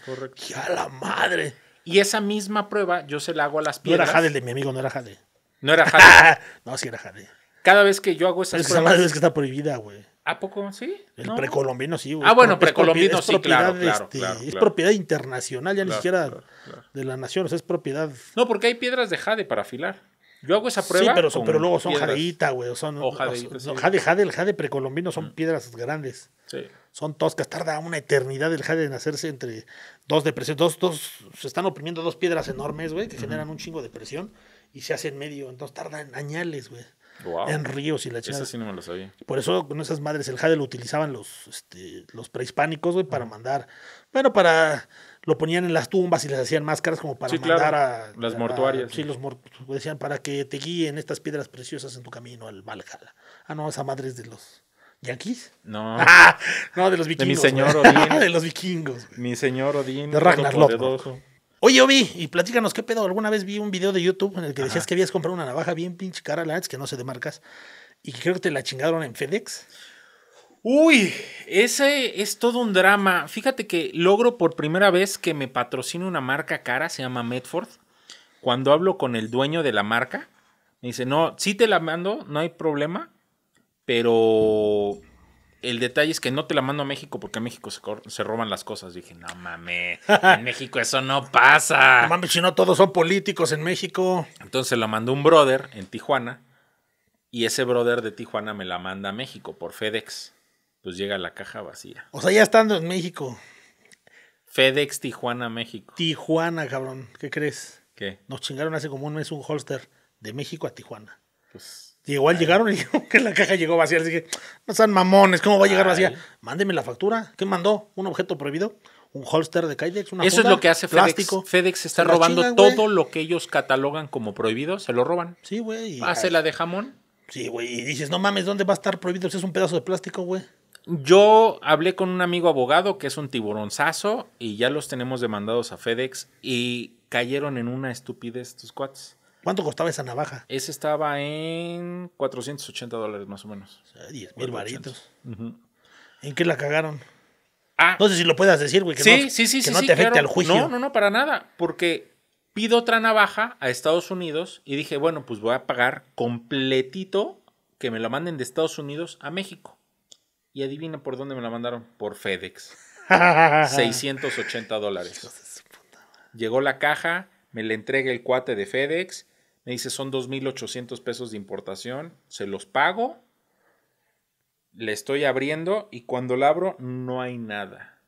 ¡Y a la madre! Y esa misma prueba yo se la hago a las piedras. No era jade de mi amigo, no era jade. No era jade. no, sí era jade. Cada vez que yo hago esas es pruebas. Esa madre es que está prohibida, güey. ¿A poco sí? El precolombino sí, Ah, bueno, precolombino sí, claro, este, Es propiedad internacional, ya ni siquiera de la nación, o sea, es propiedad. No, porque hay piedras de jade para afilar. Yo hago esa prueba. Sí, pero, son, pero luego son jadeíta, güey. Son, o jade, jade, el jade precolombino son mm. piedras grandes. Sí. Son toscas. Tarda una eternidad el jade en hacerse entre dos depresiones. Dos, dos, se están oprimiendo dos piedras enormes, güey, que generan un chingo de presión y se hacen medio. Entonces tardan añales, güey. En ríos y la chingada. Eso sí no lo sabía. Por eso con esas madres el jade lo utilizaban los, este, los prehispánicos, güey, para mandar. Bueno, para. Lo ponían en las tumbas y les hacían máscaras como para sí, mandar a. Las mortuarias. sí, los mortuarios. Decían para que te guíen estas piedras preciosas en tu camino al Valhalla. Ah, no, esa madre de los. ¿Yanquis? No. No, de los vikingos. De mi señor Odín. de los vikingos. Mi señor Odín. De Ragnar Oye, Obi, y platícanos qué pedo. Alguna vez vi un video de YouTube en el que decías que habías comprado una navaja bien pinche cara, la que no sé de marcas, y creo que te la chingaron en FedEx. Uy, ese es todo un drama. Fíjate que logro por primera vez que me patrocine una marca cara, se llama Medford. Cuando hablo con el dueño de la marca, me dice, no, sí te la mando, no hay problema, pero el detalle es que no te la mando a México porque en México se, roban las cosas. Dije, no mames, en México eso no pasa. No mames, si no todos son políticos en México. Entonces la mandó un brother en Tijuana y ese brother de Tijuana me la manda a México por FedEx. Pues llega la caja vacía. O sea, ya estando en México. FedEx Tijuana, México. Tijuana, cabrón, ¿qué crees? ¿Qué? Nos chingaron hace como un mes un holster de México a Tijuana. Pues y igual llegaron y que la caja llegó vacía. así dije, no sean mamones, ¿cómo va a llegar vacía? Mándeme la factura. ¿Qué mandó? ¿Un objeto prohibido? ¿Un holster de Kydex? Eso es lo que hace FedEx. FedEx está robando todo lo que ellos catalogan como prohibido, se lo roban. Sí, güey. Hace la de jamón. Sí, güey. Y dices, no mames, ¿dónde va a estar prohibido si es un pedazo de plástico, güey? Yo hablé con un amigo abogado que es un tiburonzazo y ya los tenemos demandados a FedEx y cayeron en una estupidez estos cuates. ¿Cuánto costaba esa navaja? Ese estaba en 480 dólares más o menos. 10 mil varitos. ¿En qué la cagaron? Ah. no sé si lo puedas decir, güey. sí, no, sí, sí, que no te afecte al juicio. No, no, no, para nada. Porque pido otra navaja a Estados Unidos y dije, bueno, pues voy a pagar completito que me la manden de Estados Unidos a México. Y adivina por dónde me la mandaron. Por FedEx. 680 dólares. Llegó la caja, me la entrega el cuate de FedEx me dice, son 2.800 pesos de importación, se los pago, le estoy abriendo y cuando la abro no hay nada.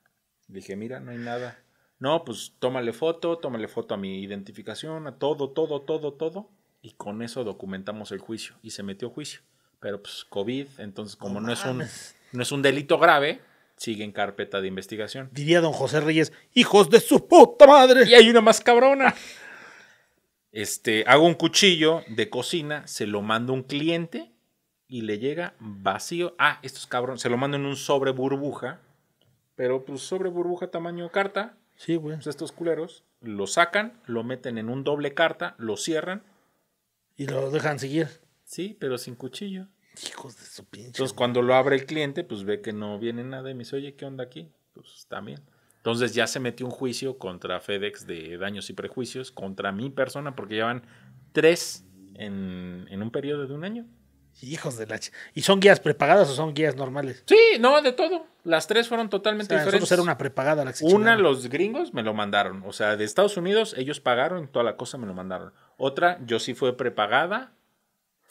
dije, mira, no hay nada. No, pues tómale foto, tómale foto a mi identificación, a todo, todo, todo, todo. Y con eso documentamos el juicio. Y se metió juicio. Pero pues COVID, entonces como no, es, un, no es un delito grave, sigue en carpeta de investigación. Diría don José Reyes, hijos de su puta madre. Y hay una más cabrona. Este, hago un cuchillo de cocina, se lo mando a un cliente y le llega vacío. Ah, estos cabrones se lo mando en un sobre burbuja, pero pues sobre burbuja tamaño carta. Sí, güey. Pues estos culeros lo sacan, lo meten en un doble carta, lo cierran. Y lo dejan seguir. Sí, pero sin cuchillo. Hijos de su pinche. Entonces, cuando lo abre el cliente, pues ve que no viene nada y me dice, oye, ¿qué onda aquí? Pues está bien. Entonces ya se metió un juicio contra FedEx de daños y prejuicios, contra mi persona, porque llevan tres en, un periodo de un año. Hijos de la... ¿Y son guías prepagadas o son guías normales? Sí, no, de todo. Las tres fueron totalmente o sea, diferentes. era una prepagada la Una, los gringos me lo mandaron. O sea, de Estados Unidos ellos pagaron, toda la cosa me lo mandaron. Otra, yo sí fue prepagada,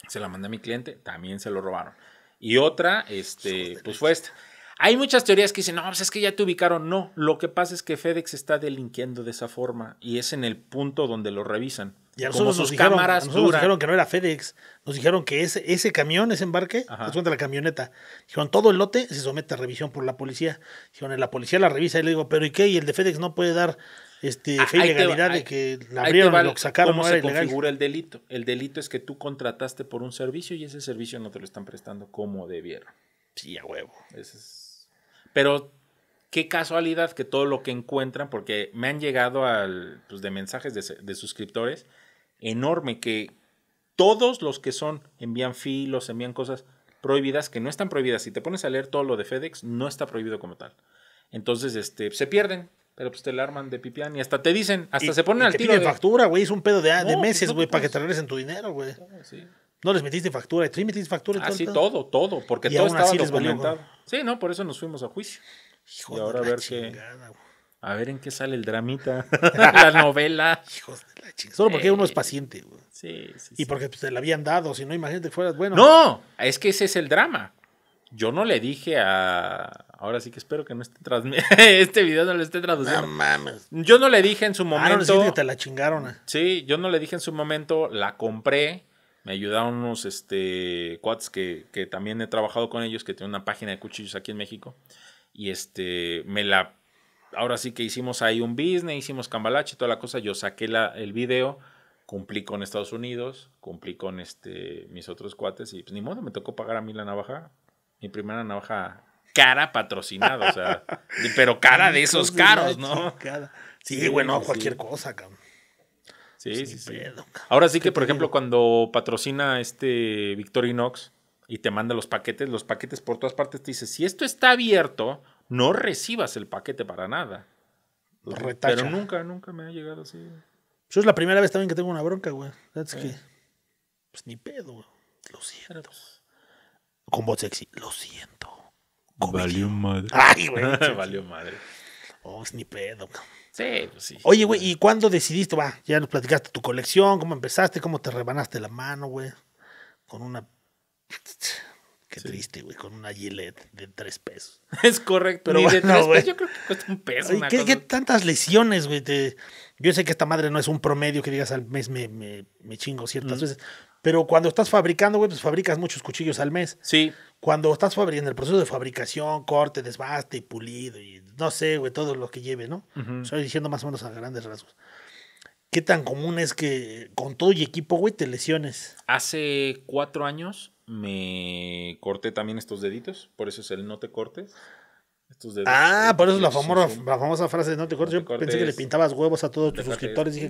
se la mandé a mi cliente, también se lo robaron. Y otra, este, pues fue esta. Hay muchas teorías que dicen, no, pues es que ya te ubicaron. No, lo que pasa es que FedEx está delinquiendo de esa forma y es en el punto donde lo revisan. Y a nosotros, sus nos, dijeron, cámaras nos dijeron que no era FedEx, nos dijeron que ese, ese camión, ese embarque, es cuenta la camioneta. Dijeron, todo el lote se somete a revisión por la policía. Dijeron, la policía la revisa y le digo, pero ¿y qué? Y el de FedEx no puede dar este, ah, fe y legalidad de que la abrieron y lo sacaron. ¿Cómo no se configura el delito? El delito es que tú contrataste por un servicio y ese servicio no te lo están prestando como debieron. Sí, a huevo. Ese es pero qué casualidad que todo lo que encuentran, porque me han llegado al, pues, de mensajes de, suscriptores, enorme, que todos los que son envían filos, envían cosas prohibidas, que no están prohibidas. Si te pones a leer todo lo de FedEx, no está prohibido como tal. Entonces, este, se pierden, pero pues te la arman de pipián y hasta te dicen, hasta se ponen al te tiro. de factura, güey, es un pedo de, de pues, meses, güey, para que te regresen tu dinero, güey. Sí. No les metiste factura, sí metiste factura. Ah, todo sí, todo, todo, porque todo estaba documentado. sí, no, por eso nos fuimos a juicio. y ahora a ver chingada, qué, A ver en qué sale el dramita, la novela. Hijos de la chingada. Solo porque uno es paciente, güey. Sí, sí. Y porque se te la habían dado, si no, imagínate que fueras bueno. No, es que ese es el drama. Yo no le dije a. Ahora sí que espero que no esté este video no lo esté traduciendo. No mames. Yo no le dije en su momento. Ah, no, que te la chingaron. Ah. Sí, yo no le dije en su momento, la compré me ayudaron unos este, cuates que, también he trabajado con ellos, que tienen una página de cuchillos aquí en México. Y este, me la. Ahora sí que hicimos ahí un business, hicimos cambalache y toda la cosa. Yo saqué la, el video, cumplí con Estados Unidos, cumplí con este, mis otros cuates y pues ni modo, me tocó pagar a mí la navaja. Mi primera navaja cara patrocinada, o sea, pero cara de esos caros, ¿no? Sí, bueno, cualquier cosa, cabrón. Sí, pues, sí, sí. Ahora sí que, por ejemplo, cuando patrocina este Victorinox y te manda los paquetes, los paquetes por todas partes te dice, si esto está abierto, no recibas el paquete para nada. Pero nunca, nunca me ha llegado así. eso pues, es la primera vez también que tengo una bronca, güey. Es que, pues ni pedo, güey. Lo siento. Pues, Con voz sexy, lo siento. Valió madre. Ay, güey. Valió madre. Oh, es ni pedo. Sí, pues sí. Oye, güey, ¿y cuándo decidiste? Va, ya nos platicaste tu colección, cómo empezaste, cómo te rebanaste la mano, güey. Con una. Qué triste, güey, con una Gillette de tres pesos. Es correcto, pero Y de tres pesos, yo creo que cuesta un peso. y ¿qué, ¿qué, tantas lesiones, güey? Te... Yo sé que esta madre no es un promedio que digas al mes me, me, me chingo ciertas mm. veces, pero cuando estás fabricando, güey, pues fabricas muchos cuchillos al mes. Sí. Cuando estás en el proceso de fabricación, corte, desbaste y pulido, y no sé, güey, todo lo que lleve, ¿no? Estoy diciendo más o menos a grandes rasgos. ¿Qué tan común es que con todo y equipo, güey, te lesiones? Hace cuatro años me corté también estos deditos, por eso es el no te cortes. Ah, por eso la famosa, la famosa frase, no te cortes. Yo pensé que le pintabas huevos a todos tus suscriptores. Dije,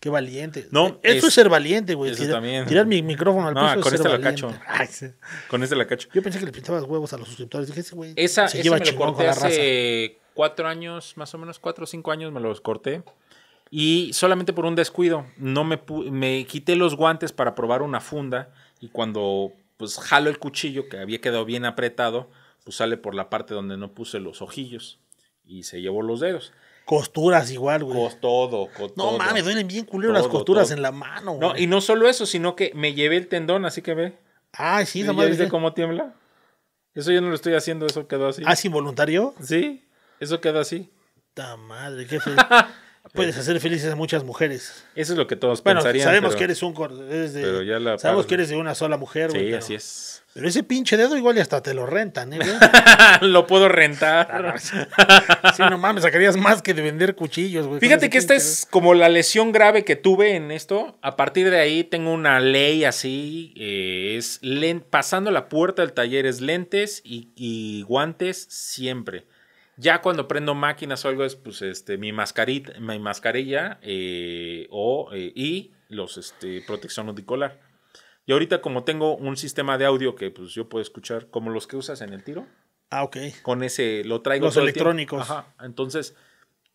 qué valiente. No, eso es ser valiente, güey. Tirar mi micrófono al piso. No, con este la cacho. Con este la cacho. Yo pensé que le pintabas huevos a los suscriptores. Dije, ese güey esa, se lleva chingón con la raza. Cuatro años, más o menos, cuatro o cinco años me los corté. Y solamente por un descuido, no me, me quité los guantes para probar una funda. Y cuando pues jalo el cuchillo que había quedado bien apretado, pues sale por la parte donde no puse los ojillos y se llevó los dedos. Costuras igual, güey. Cos todo, No mames, duelen bien culero las costuras en la mano, güey. No, y no solo eso, sino que me llevé el tendón, así que ve. Ah, sí, no mames. ¿Viste cómo tiembla? Eso yo no lo estoy haciendo, eso quedó así. ¿Ah, sin voluntario? Sí, eso quedó así. ¡Ta madre! ¿Qué feo. Puedes hacer felices a muchas mujeres. Eso es lo que todos bueno, Sabemos que eres un de, Sabemos que eres de una sola mujer, Sí, así es. Pero ese pinche dedo igual y hasta te lo rentan, ¿eh? lo puedo rentar. Ah, sí, no mames, sacarías más que de vender cuchillos, güey. Fíjate que esta es como la lesión grave que tuve en esto. A partir de ahí tengo una ley así. Eh, es pasando la puerta del taller es lentes y guantes siempre. Ya cuando prendo máquinas o algo es pues este, mi, mascarita, mi mascarilla eh, o, eh, y los este, protección auricular. Y ahorita como tengo un sistema de audio que pues yo puedo escuchar como los que usas en el tiro. Ah, ok. Con ese lo traigo. Los electrónicos. Ajá. Entonces,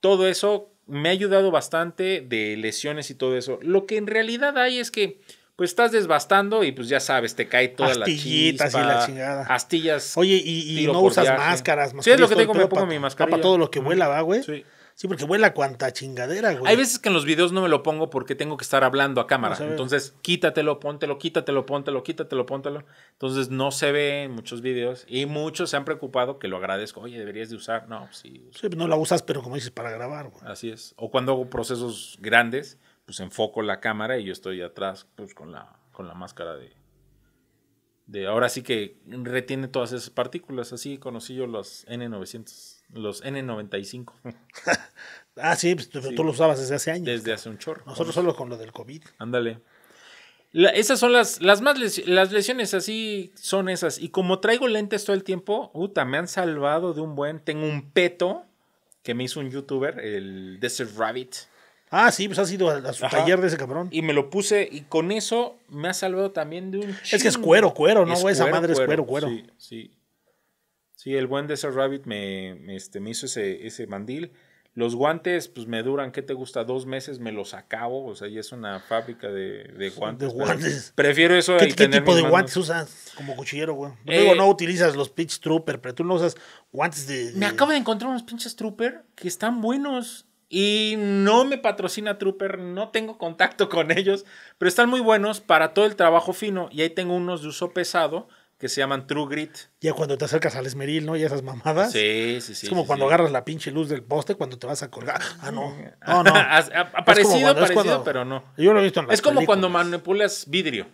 todo eso me ha ayudado bastante de lesiones y todo eso. Lo que en realidad hay es que pues estás desbastando y pues ya sabes, te cae toda Astillitas la y la chingada. Astillas. Oye, y, no usas máscaras. Sí, es lo que tengo, me pongo mi mascarilla. Para todo lo que vuela, va, güey. Sí. Sí, porque vuela cuanta chingadera, güey. Hay veces que en los videos no me lo pongo porque tengo que estar hablando a cámara. Entonces, quítatelo, póntelo, quítatelo, póntelo, quítatelo, póntelo. Entonces, no se ve en muchos videos. Y muchos se han preocupado, que lo agradezco. Oye, deberías de usar. No, pues sí. Sí, no la usas, pero como dices, para grabar, güey. Así es. O cuando hago procesos grandes, pues enfoco la cámara y yo estoy atrás pues, con la, con la máscara de, de... Ahora sí que retiene todas esas partículas, así conocí yo los N900, los N95. ah, sí, pues tú, lo usabas desde hace años. Desde hace un chorro. Nosotros solo con lo del COVID. Ándale. esas son las, más lesiones, las lesiones así son esas. Y como traigo lentes todo el tiempo, puta, me han salvado de un buen. Tengo un peto que me hizo un youtuber, el Desert Rabbit. Ah, sí, pues has ido a, su taller de ese cabrón. Y me lo puse y con eso me ha salvado también de un Es que es cuero, cuero, ¿no? Es Esa madre es cuero, cuero. Sí, sí. Sí, el buen Desert Rabbit me, este, me hizo ese, ese mandil. Los guantes, pues me duran, ¿qué te gusta? Dos meses me los acabo. O sea, ya es una fábrica de, de guantes. De guantes. Prefiero eso. ¿Qué, ¿qué tipo de guantes usas como cuchillero, güey? No eh, no utilizas los pitch trooper, pero tú no usas guantes de, de, Me acabo de encontrar unos pinches trooper que están buenos y no me patrocina Trooper, no tengo contacto con ellos, pero están muy buenos para todo el trabajo fino y ahí tengo unos de uso pesado que se llaman True Grit. Ya cuando te acercas al esmeril, ¿no? Y esas mamadas. Sí, sí, sí. Es como cuando agarras la pinche luz del poste cuando te vas a colgar. Ah, no. Mm. No, no. parecido, pero no. Yo lo he visto en Es como cuando manipulas vidrio.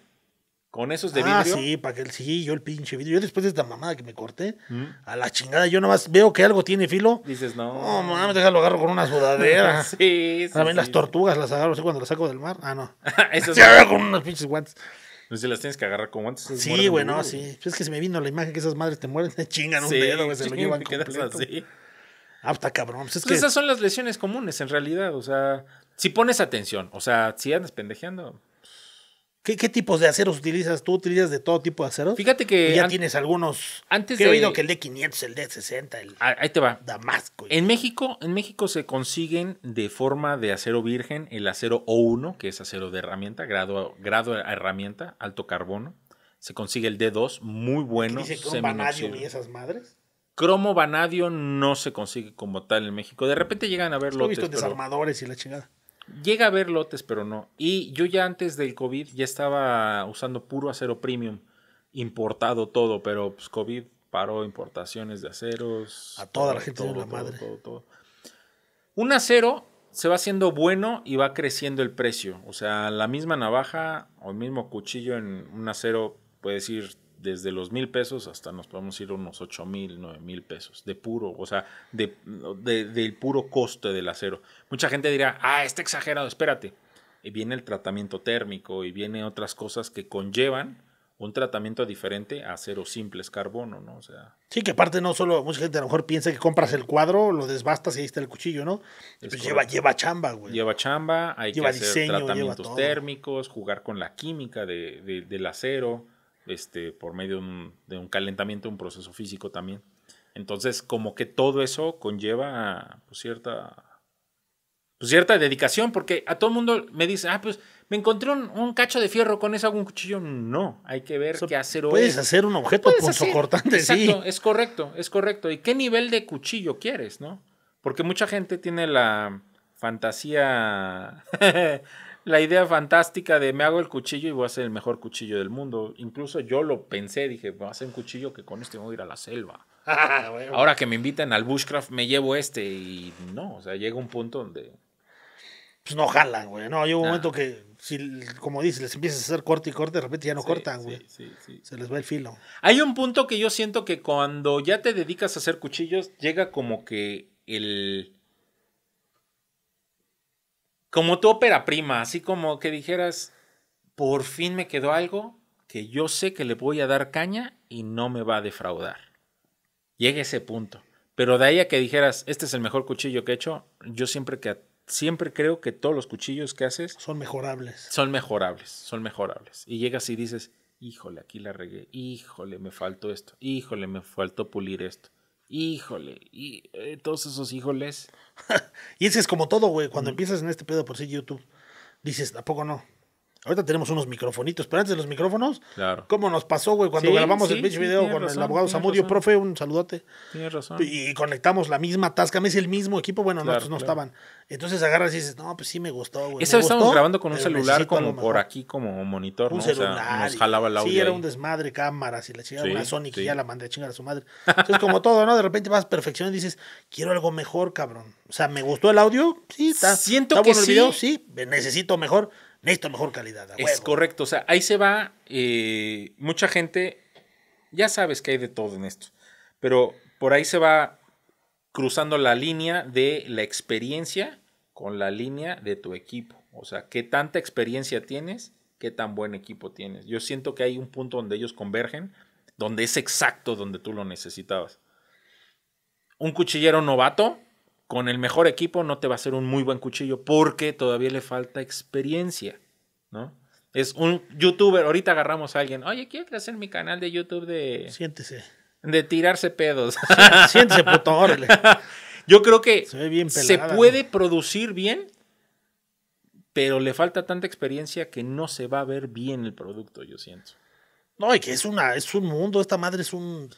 Con esos de ah, vidrio. Ah, sí, para que el, sí, yo el pinche vidrio. Yo después de esta mamada que me corté, a la chingada, yo nomás veo que algo tiene filo. Dices, no. No, mames, déjalo agarro con una sudadera. sí, ah, sí. También las tortugas las agarro así cuando las saco del mar. Ah, no. Eso sí, agarro con unos pinches guantes. No pues si las tienes que agarrar con guantes. Sí, güey, no, sí. Pues es que se me vino la imagen que esas madres te mueren, te chingan un dedo, güey, se lo llevan completo. Así. Ah, está cabrón. Pues es que... Esas son las lesiones comunes, en realidad. O sea, si pones atención, o sea, si andas pendejeando, ¿Qué, tipos de aceros utilizas tú? ¿Utilizas de todo tipo de aceros? Fíjate que. ya tienes algunos. Antes He oído que el D500, el D60, el. Ah, ahí te va. Damasco. En México, en México se consiguen de forma de acero virgen el acero O1, que es acero de herramienta, grado, grado a herramienta, alto carbono. Se consigue el D2, muy bueno. ¿Dice cromo vanadio y esas madres? Cromo vanadio no se consigue como tal en México. De repente llegan a ver pues He visto desarmadores y la chingada. Llega a haber lotes, pero no. Y yo ya antes del COVID ya estaba usando puro acero premium, importado todo, pero pues COVID paró importaciones de aceros. A toda la gente de la madre. Un acero se va haciendo bueno y va creciendo el precio. O sea, la misma navaja o el mismo cuchillo en un acero puede decir desde los mil pesos hasta nos podemos ir unos ocho mil, nueve mil pesos de puro, o sea, de, del puro coste del acero. Mucha gente diría, ah, está exagerado, espérate. Y viene el tratamiento térmico y viene otras cosas que conllevan un tratamiento diferente a acero simples carbono, ¿no? O sea. Sí, que aparte no solo, mucha gente a lo mejor piensa que compras el cuadro, lo desbastas y ahí está el cuchillo, ¿no? Pues lleva, lleva chamba, güey. Lleva chamba, hay que hacer tratamientos térmicos, jugar con la química de, del acero este, por medio de un, calentamiento, un proceso físico también. Entonces, como que todo eso conlleva pues, cierta, pues, cierta dedicación, porque a todo el mundo me dice, ah, pues me encontré un, cacho de fierro, con eso hago un cuchillo. No, hay que ver qué hacer hoy. Puedes hacer un objeto cortante, sí. es correcto, es correcto. ¿Y qué nivel de cuchillo quieres, no? Porque mucha gente tiene la fantasía la idea fantástica de me hago el cuchillo y voy a ser el mejor cuchillo del mundo. Incluso yo lo pensé, dije, voy a hacer un cuchillo que con este voy a ir a la selva. Ah, Ahora que me invitan al bushcraft, me llevo este y no, o sea, llega un punto donde... Pues no jalan, güey. No, llega un ah. momento que, si, como dices, les empiezas a hacer corte y corte, de repente ya no cortan, güey. Se les va el filo. Hay un punto que yo siento que cuando ya te dedicas a hacer cuchillos, llega como que el como tu ópera prima, así como que dijeras, por fin me quedó algo que yo sé que le voy a dar caña y no me va a defraudar. Llega ese punto. Pero de ahí a que dijeras, este es el mejor cuchillo que he hecho, yo siempre que siempre creo que todos los cuchillos que haces son mejorables. Son mejorables, son mejorables. Y llegas y dices, híjole, aquí la regué, híjole, me faltó esto, híjole, me faltó pulir esto. Híjole, y eh, todos esos híjoles. y ese es como todo, güey, cuando empiezas en este pedo por ser YouTube, dices, ¿a poco no? Ahorita tenemos unos microfonitos, pero antes de los micrófonos, claro. ¿cómo nos pasó, güey? Cuando grabamos el video con el abogado Samudio, profe, un saludote. Tienes razón. Y conectamos la misma tasca, me es el mismo equipo, bueno, nosotros no estaban. Entonces agarras y dices, no, pues sí me gustó, güey. Esa vez estamos grabando con un celular como por aquí, como monitor, un Celular, nos jalaba el audio. Sí, era un desmadre, cámaras y le chingada, una Sony y ya la mandé a chingar a su madre. Entonces, como todo, ¿no? De repente vas a perfección y dices, quiero algo mejor, cabrón. O sea, me gustó el audio, sí, está, Siento que bueno sí, necesito mejor necesito mejor calidad. Es correcto, o sea, ahí se va, eh, mucha gente, ya sabes que hay de todo en esto, pero por ahí se va cruzando la línea de la experiencia con la línea de tu equipo. O sea, qué tanta experiencia tienes, qué tan buen equipo tienes. Yo siento que hay un punto donde ellos convergen, donde es exacto donde tú lo necesitabas. Un cuchillero novato con el mejor equipo no te va a ser un muy buen cuchillo porque todavía le falta experiencia, ¿no? Es un youtuber, ahorita agarramos a alguien, oye, quiero hacer mi canal de YouTube de... Siéntese. De tirarse pedos. Siéntese, puto, órale. Yo creo que se, puede producir bien, pero le falta tanta experiencia que no se va a ver bien el producto, yo siento. No, y que es una, es un mundo, esta madre es un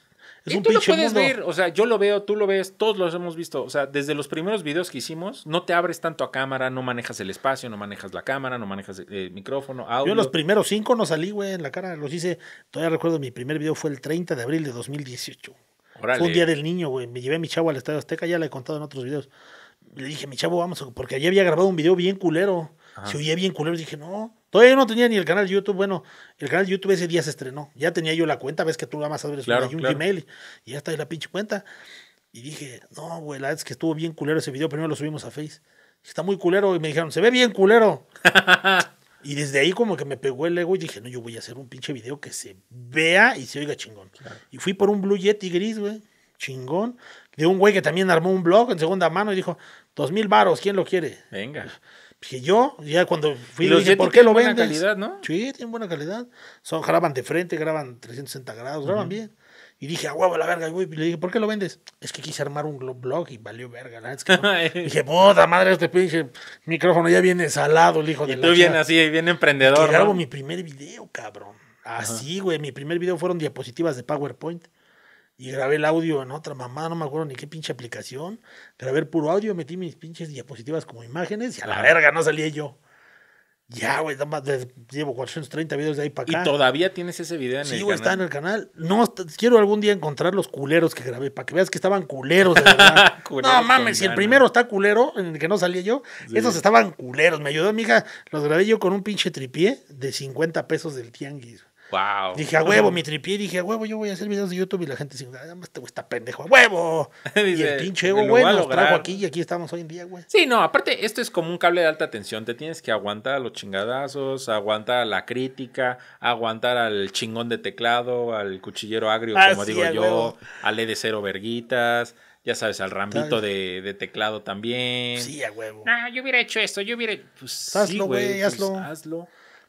tú lo puedes ver, o sea, yo lo veo, tú lo ves, todos los hemos visto. O sea, desde los primeros videos que hicimos, no te abres tanto a cámara, no manejas el espacio, no manejas la cámara, no manejas eh, el micrófono, audio. Yo los primeros cinco no salí, güey, en la cara los hice. Todavía recuerdo, mi primer video fue el 30 de abril de 2018. Fue un día del niño, güey. Me llevé a mi chavo al Estadio Azteca, ya le he contado en otros videos. Le dije, mi chavo, vamos, porque allí había grabado un video bien culero se oía bien culero. Dije, no, todavía no tenía ni el canal de YouTube. Bueno, el canal de YouTube ese día se estrenó. Ya tenía yo la cuenta, ves que tú nada más abres claro, un Gmail y, ya está ahí la pinche cuenta. Y dije, no, güey, la es que estuvo bien culero ese video. Primero lo subimos a Face. Está muy culero. Y me dijeron, se ve bien culero. y desde ahí como que me pegó el ego y dije, no, yo voy a hacer un pinche video que se vea y se oiga chingón. Y fui por un Blue Yeti gris, güey. Chingón. De un güey que también armó un blog en segunda mano y dijo, dos mil varos, ¿quién lo quiere? Venga. Pues, Dije yo, ya cuando fui, los dije, ¿por qué lo vendes? Sí, tiene buena calidad. Son, graban de frente, graban 360 grados, graban bien. Y dije, a huevo, la verga, güey. Y le dije, ¿por qué lo vendes? Es que quise armar un blog y valió verga, es que dije, puta madre, este pinche micrófono ya viene salado, el hijo y tú vienes así, bien emprendedor. Y grabo mi primer video, cabrón. Así, güey. Mi primer video fueron diapositivas de PowerPoint y grabé el audio en otra mamá, no me acuerdo ni qué pinche aplicación. Grabé el puro audio, metí mis pinches diapositivas como imágenes y a la verga no salí yo. Ya, güey, llevo 430 videos de ahí para acá. ¿Y todavía tienes ese video en el canal? Sí, está en el canal. No, quiero algún día encontrar los culeros que grabé, para que veas que estaban culeros, no mames, si el primero está culero, en el que no salía yo, esos estaban culeros. Me ayudó mi hija, los grabé yo con un pinche tripié de 50 pesos del tianguis. Wow. Dije, a huevo, mi tripié, dije, a huevo, yo voy a hacer videos de YouTube y la gente dice, ah, nada más te gusta pendejo, a huevo. y el pinche huevo bueno trago aquí y aquí estamos hoy en día, güey. Sí, no, aparte, esto es como un cable de alta tensión, te tienes que aguantar a los chingadazos, aguantar la crítica, aguantar al chingón de teclado, al cuchillero agrio, ah, como digo yo, al e de cero verguitas ya sabes, al rambito de, teclado también. Sí, a huevo. Nah, yo hubiera hecho esto, yo hubiera. Pues, hazlo, güey, pues, hazlo. hazlo.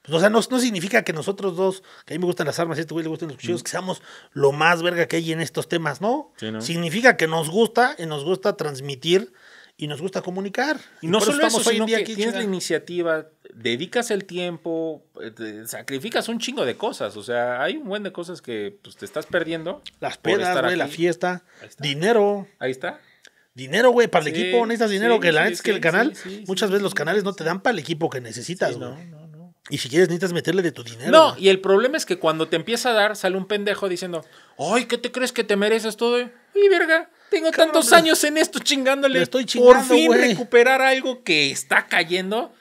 Pues, o sea, no, significa que nosotros dos, que a mí me gustan las armas y a este güey le gustan los cuchillos, mm. que seamos lo más verga que hay en estos temas, ¿no? Significa que nos gusta y nos gusta transmitir y nos gusta comunicar. Y, no solo eso, sino que tienes la iniciativa, dedicas el tiempo, eh, sacrificas un chingo de cosas. O sea, hay un buen de cosas que pues, te estás perdiendo. Las pedas, güey, la fiesta, dinero. Ahí está. Dinero, güey, para el equipo necesitas dinero, que la neta es que el canal, muchas veces los canales no te dan para el equipo que necesitas, ¿no? no y si quieres, necesitas meterle de tu dinero. No, y el problema es que cuando te empieza a dar, sale un pendejo diciendo, ay, ¿qué te crees que te mereces todo? Eh? Y verga, tengo tantos años en esto chingándole. estoy chingando, Por fin recuperar algo que está cayendo.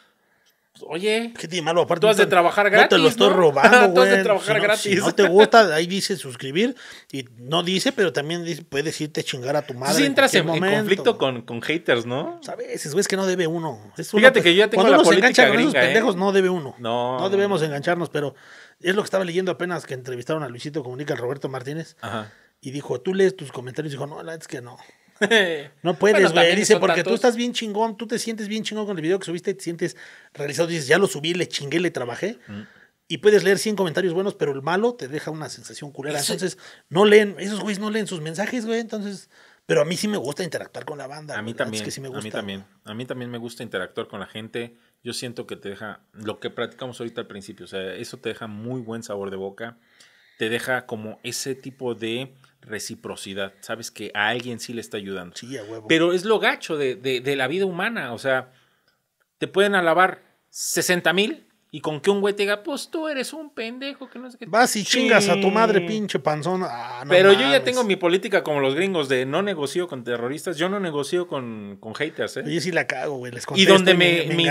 Oye, ¿qué malo? Aparte, tú has de trabajar gratis. No te lo estoy robando, tú de trabajar si no, gratis. no te gusta, ahí dice suscribir. Y no dice, pero también puedes irte a chingar a tu madre. Si entras en, conflicto con, haters, ¿no? Sabes, pues, es que no debe uno. Fíjate pues, que yo ya tengo cuando uno esos ¿eh? pendejos, no debe uno. No. debemos engancharnos, pero es lo que estaba leyendo apenas que entrevistaron a Luisito Comunica, al Roberto Martínez. Y dijo, tú lees tus comentarios. Y dijo, no, la es que no. No puedes, güey. dice, porque tú estás bien chingón, tú te sientes bien chingón con el video que subiste, te sientes realizado, dices, ya lo subí, le chingué, le trabajé. Mm. Y puedes leer 100 comentarios buenos, pero el malo te deja una sensación culera. Entonces, no leen, esos güeyes no leen sus mensajes, güey. Entonces, pero a mí sí me gusta interactuar con la banda. A mí también. Es que sí me gusta. A mí también. A mí también me gusta interactuar con la gente. Yo siento que te deja lo que practicamos ahorita al principio. O sea, eso te deja muy buen sabor de boca. Te deja como ese tipo de reciprocidad. Sabes que a alguien sí le está ayudando. Sí, Pero es lo gacho de, la vida humana. O sea, te pueden alabar 60 mil y con que un güey te diga, pues tú eres un pendejo que no sé qué. Vas y chingas a tu madre, pinche panzón. Ah, pero yo ya tengo mi política como los gringos de no negocio con terroristas, yo no negocio con, con haters, ¿eh? Yo sí la cago, güey. Les y donde me, me,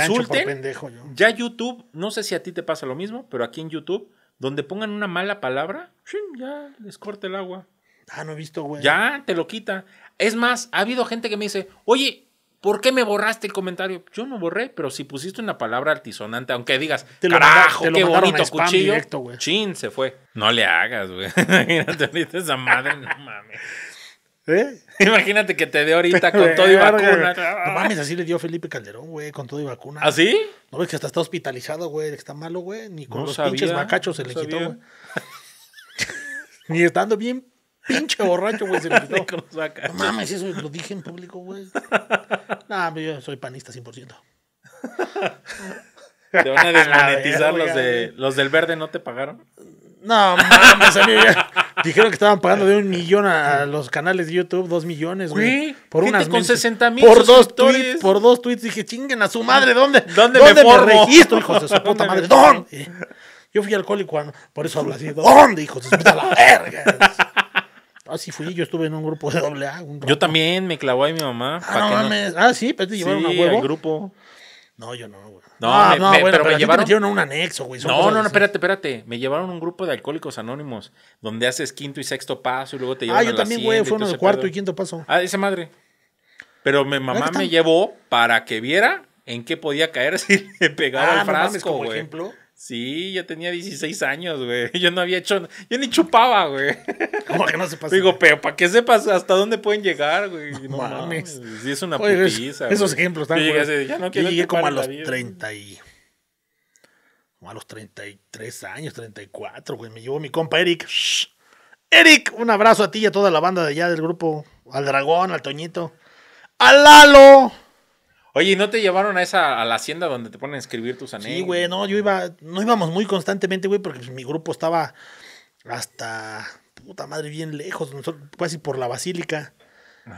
ya YouTube, no sé si a ti te pasa lo mismo, pero aquí en YouTube, donde pongan una mala palabra, ya les corta el agua. Ah, no he visto, güey. Ya, te lo quita. Es más, ha habido gente que me dice, oye, ¿por qué me borraste el comentario? Yo no borré, pero si pusiste una palabra altisonante, aunque digas, te lo carajo, qué bonito cuchillo. Chin, se fue. No le hagas, güey. Imagínate ahorita esa madre, no mames. ¿Eh? Imagínate que te dé ahorita con todo y vacuna. No mames, así le dio Felipe Calderón, güey, con todo y vacuna. ¿Ah, sí? No ves que hasta está hospitalizado, güey, que está malo, güey. Ni con los pinches macachos se le quitó, güey. Ni estando bien pinche borracho, güey, se me No mames, eso lo dije en público, güey. No, yo soy panista 100%. Te van a desmonetizar los, de, los del verde, ¿no te pagaron? No, mames, me Dijeron que estaban pagando de un millón a los canales de YouTube, dos millones, güey. Por Gente unas con 60 mil por dos tweets, Por dos tweets dije, chinguen a su madre, ah, ¿dónde? ¿Dónde, ¿dónde me, registro, hijos de su puta madre? ¿Dónde? Yo fui alcohólico, por eso hablo así. ¿Dónde, hijos de su puta la verga? Ah, sí fui, yo estuve en un grupo de doble A. Yo también me clavó ahí mi mamá. Ah, no mames. Ah, sí, pero pues, te llevaron a huevo. Al grupo. No, yo no, güey. No, ah, no pero, me llevaron. a un anexo, güey. no, no, no, espérate, espérate. Me llevaron a un grupo de alcohólicos anónimos donde haces quinto y sexto paso y luego te llevan ah, a Ah, yo también, güey. fue en el cuarto y quinto paso. Ah, esa madre. Pero mi mamá me llevó para que viera en qué podía caer si le pegaba el ah, frasco, güey. por ejemplo. Sí, yo tenía 16 años, güey. Yo no había hecho. Yo ni chupaba, güey. ¿Cómo que no se pasa? Digo, pero ¿para que sepas hasta dónde pueden llegar, güey? No mames. es una putiza. esos ejemplos también. Llegué, ya yo llegué como a los 30 y. Como a los 33 años, 34, güey. Me llevó mi compa Eric. Eric, un abrazo a ti y a toda la banda de allá del grupo. Al Dragón, al Toñito. Al Lalo Oye, no te llevaron a esa, a la hacienda donde te ponen a escribir tus anécdotas? Sí, güey, no, yo iba, no íbamos muy constantemente, güey, porque mi grupo estaba hasta, puta madre, bien lejos, casi por la basílica.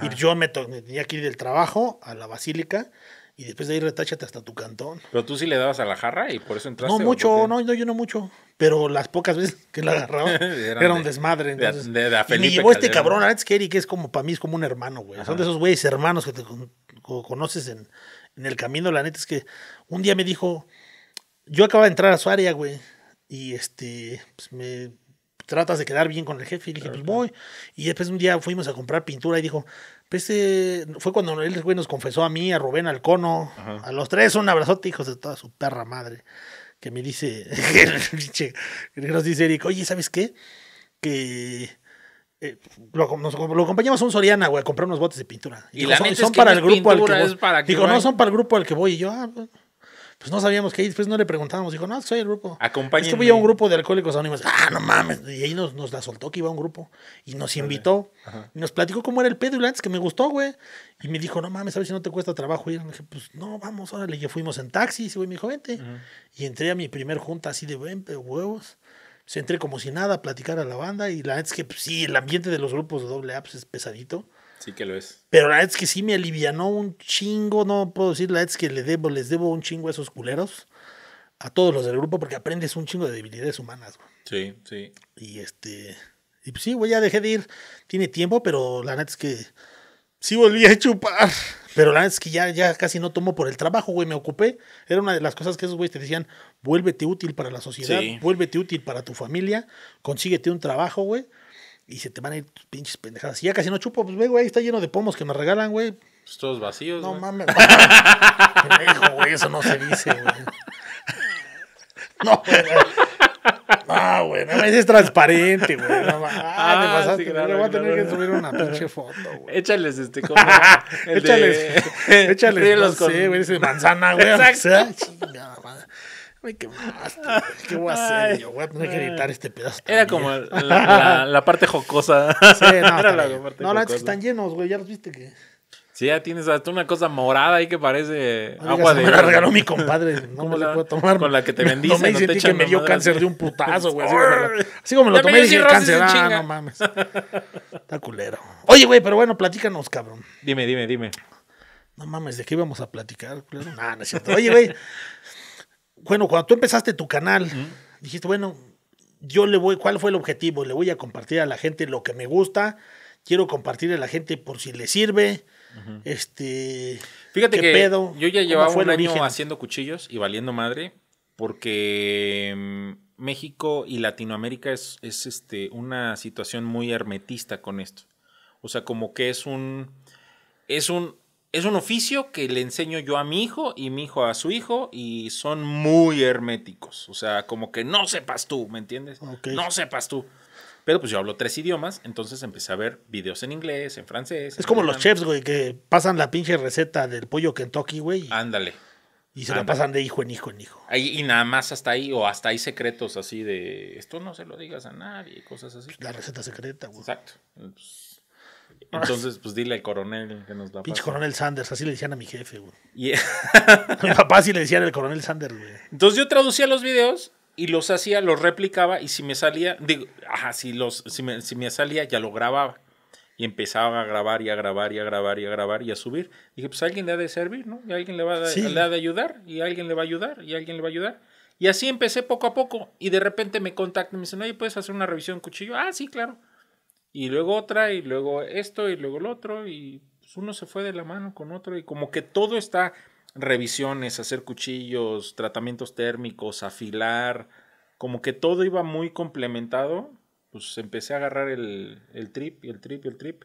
Y yo me, tenía que ir del trabajo a la basílica y después de ahí retáchate hasta tu cantón. Pero tú sí le dabas a la jarra y por eso entraste. No mucho, no, yo no mucho. Pero las pocas veces que la agarraba era un desmadre. y me llevó este cabrón, que es que es como, para mí es como un hermano, güey. Son de esos güeyes hermanos que te conoces en, el camino, la neta es que un día me dijo, yo acabo de entrar a su área, güey, y este, pues me tratas de quedar bien con el jefe. Y dije, pues voy. Y después un día fuimos a comprar pintura y dijo, pues este, fue cuando él güey, nos confesó a mí, a Rubén, al cono, a los tres, un abrazote, hijos de toda su perra madre. Que me dice, que nos dice Eric, oye, ¿sabes qué? Que eh, lo, acompañamos a un Soriana, güey, a unos botes de pintura. Y, son, para el grupo al que voy. digo, no son para el grupo al que voy. Y yo, ah, pues no sabíamos que Después pues no le preguntábamos. Dijo, no, soy el grupo. Acompáñenme. Estuve a un grupo de alcohólicos anónimos. Ah, no mames. Y ahí nos, nos la soltó que iba a un grupo. Y nos invitó. Y nos platicó cómo era el pedo. Y antes que me gustó, güey. Y me dijo, no mames, a ver si no te cuesta trabajo Y me dije, pues no, vamos, órale. Y fuimos en taxi. Y ese güey me dijo, vente. Y entré a mi primer junta así de, vente, huevos se entré como si nada a platicar a la banda y la verdad es que pues, sí, el ambiente de los grupos de doble apps pues, es pesadito. Sí que lo es. Pero la verdad es que sí me alivianó un chingo, no puedo decir, la verdad es que le debo, les debo un chingo a esos culeros, a todos los del grupo, porque aprendes un chingo de debilidades humanas. Sí, sí. Y este... Y pues sí, güey, ya dejé de ir, tiene tiempo, pero la verdad es que sí volví a chupar. Pero la verdad es que ya, ya casi no tomo por el trabajo, güey. Me ocupé. Era una de las cosas que esos güeyes te decían: vuélvete útil para la sociedad, vuélvete útil para tu familia, consíguete un trabajo, güey. Y se te van a ir tus pinches pendejadas. Si ya casi no chupo, pues, güey, güey, está lleno de pomos que me regalan, güey. Pues todos vacíos. No mames. Pendejo, güey, eso no se dice, güey. No, güey. Ah, güey, no me dices transparente, güey. Ah, ah, te pasaste. Sí, voy a tener que subir una pinche foto, güey. Échales este como Échales. De... Échales. güey, ese manzana, güey. Exacto. O sea, ¿Qué voy a hacer? yo voy a tener que editar este pedazo. Era como la, parte jocosa. Sí, no, Era la parte no, jocosa. la es que están llenos, güey. Ya los viste que. Sí, ya tienes hasta una cosa morada ahí que parece agua de. Me la regaló mi compadre. No me la puedo tomar. Con la que te bendice. no te que me dio cáncer de un putazo, güey. Así, como me lo tomé, dije cáncer. Ah, no mames. Está culero. Oye, güey, pero bueno, platícanos, cabrón. Dime, dime, dime. No mames, ¿de qué íbamos a platicar, No, no es cierto. Oye, güey. Bueno, cuando tú empezaste tu canal, dijiste, bueno, yo le voy. ¿Cuál fue el objetivo? Le voy a compartir a la gente lo que me gusta. Quiero compartir a la gente por si le sirve este. Fíjate que yo ya llevaba un año haciendo cuchillos y valiendo madre porque mm, México y Latinoamérica es, este, una situación muy hermetista con esto. O sea, como que es un. Es un. Es un oficio que le enseño yo a mi hijo y mi hijo a su hijo y son muy herméticos. O sea, como que no sepas tú, ¿me entiendes? No sepas tú. Pero pues yo hablo tres idiomas, entonces empecé a ver videos en inglés, en francés. Es como los chefs, güey, que pasan la pinche receta del pollo que Kentucky, güey. Ándale. Y se la pasan de hijo en hijo en hijo. Ahí, y nada más hasta ahí, o hasta ahí secretos así de esto no se lo digas a nadie, cosas así. La receta secreta, güey. Exacto. entonces, pues dile al coronel que nos la Pinche coronel Sanders, así le decían a mi jefe, güey. a mi papá sí le decían el coronel Sanders, güey. Entonces yo traducía los videos y los hacía, los replicaba y si me salía, digo, ajá, si, los, si me, si me salía ya lo grababa. Y empezaba a grabar y a grabar y a grabar y a grabar y a subir. dije, pues alguien le ha de servir, ¿no? Y alguien le, va a, ha de ayudar y alguien le va a ayudar y alguien le va a ayudar. Y así empecé poco a poco. Y de repente me contactan y me dicen, oye, ¿puedes hacer una revisión cuchillo? Ah, sí, claro. Y luego otra y luego esto y luego el otro. Y pues, uno se fue de la mano con otro y como que todo está revisiones, hacer cuchillos, tratamientos térmicos, afilar, como que todo iba muy complementado, pues empecé a agarrar el, trip y el trip y el trip.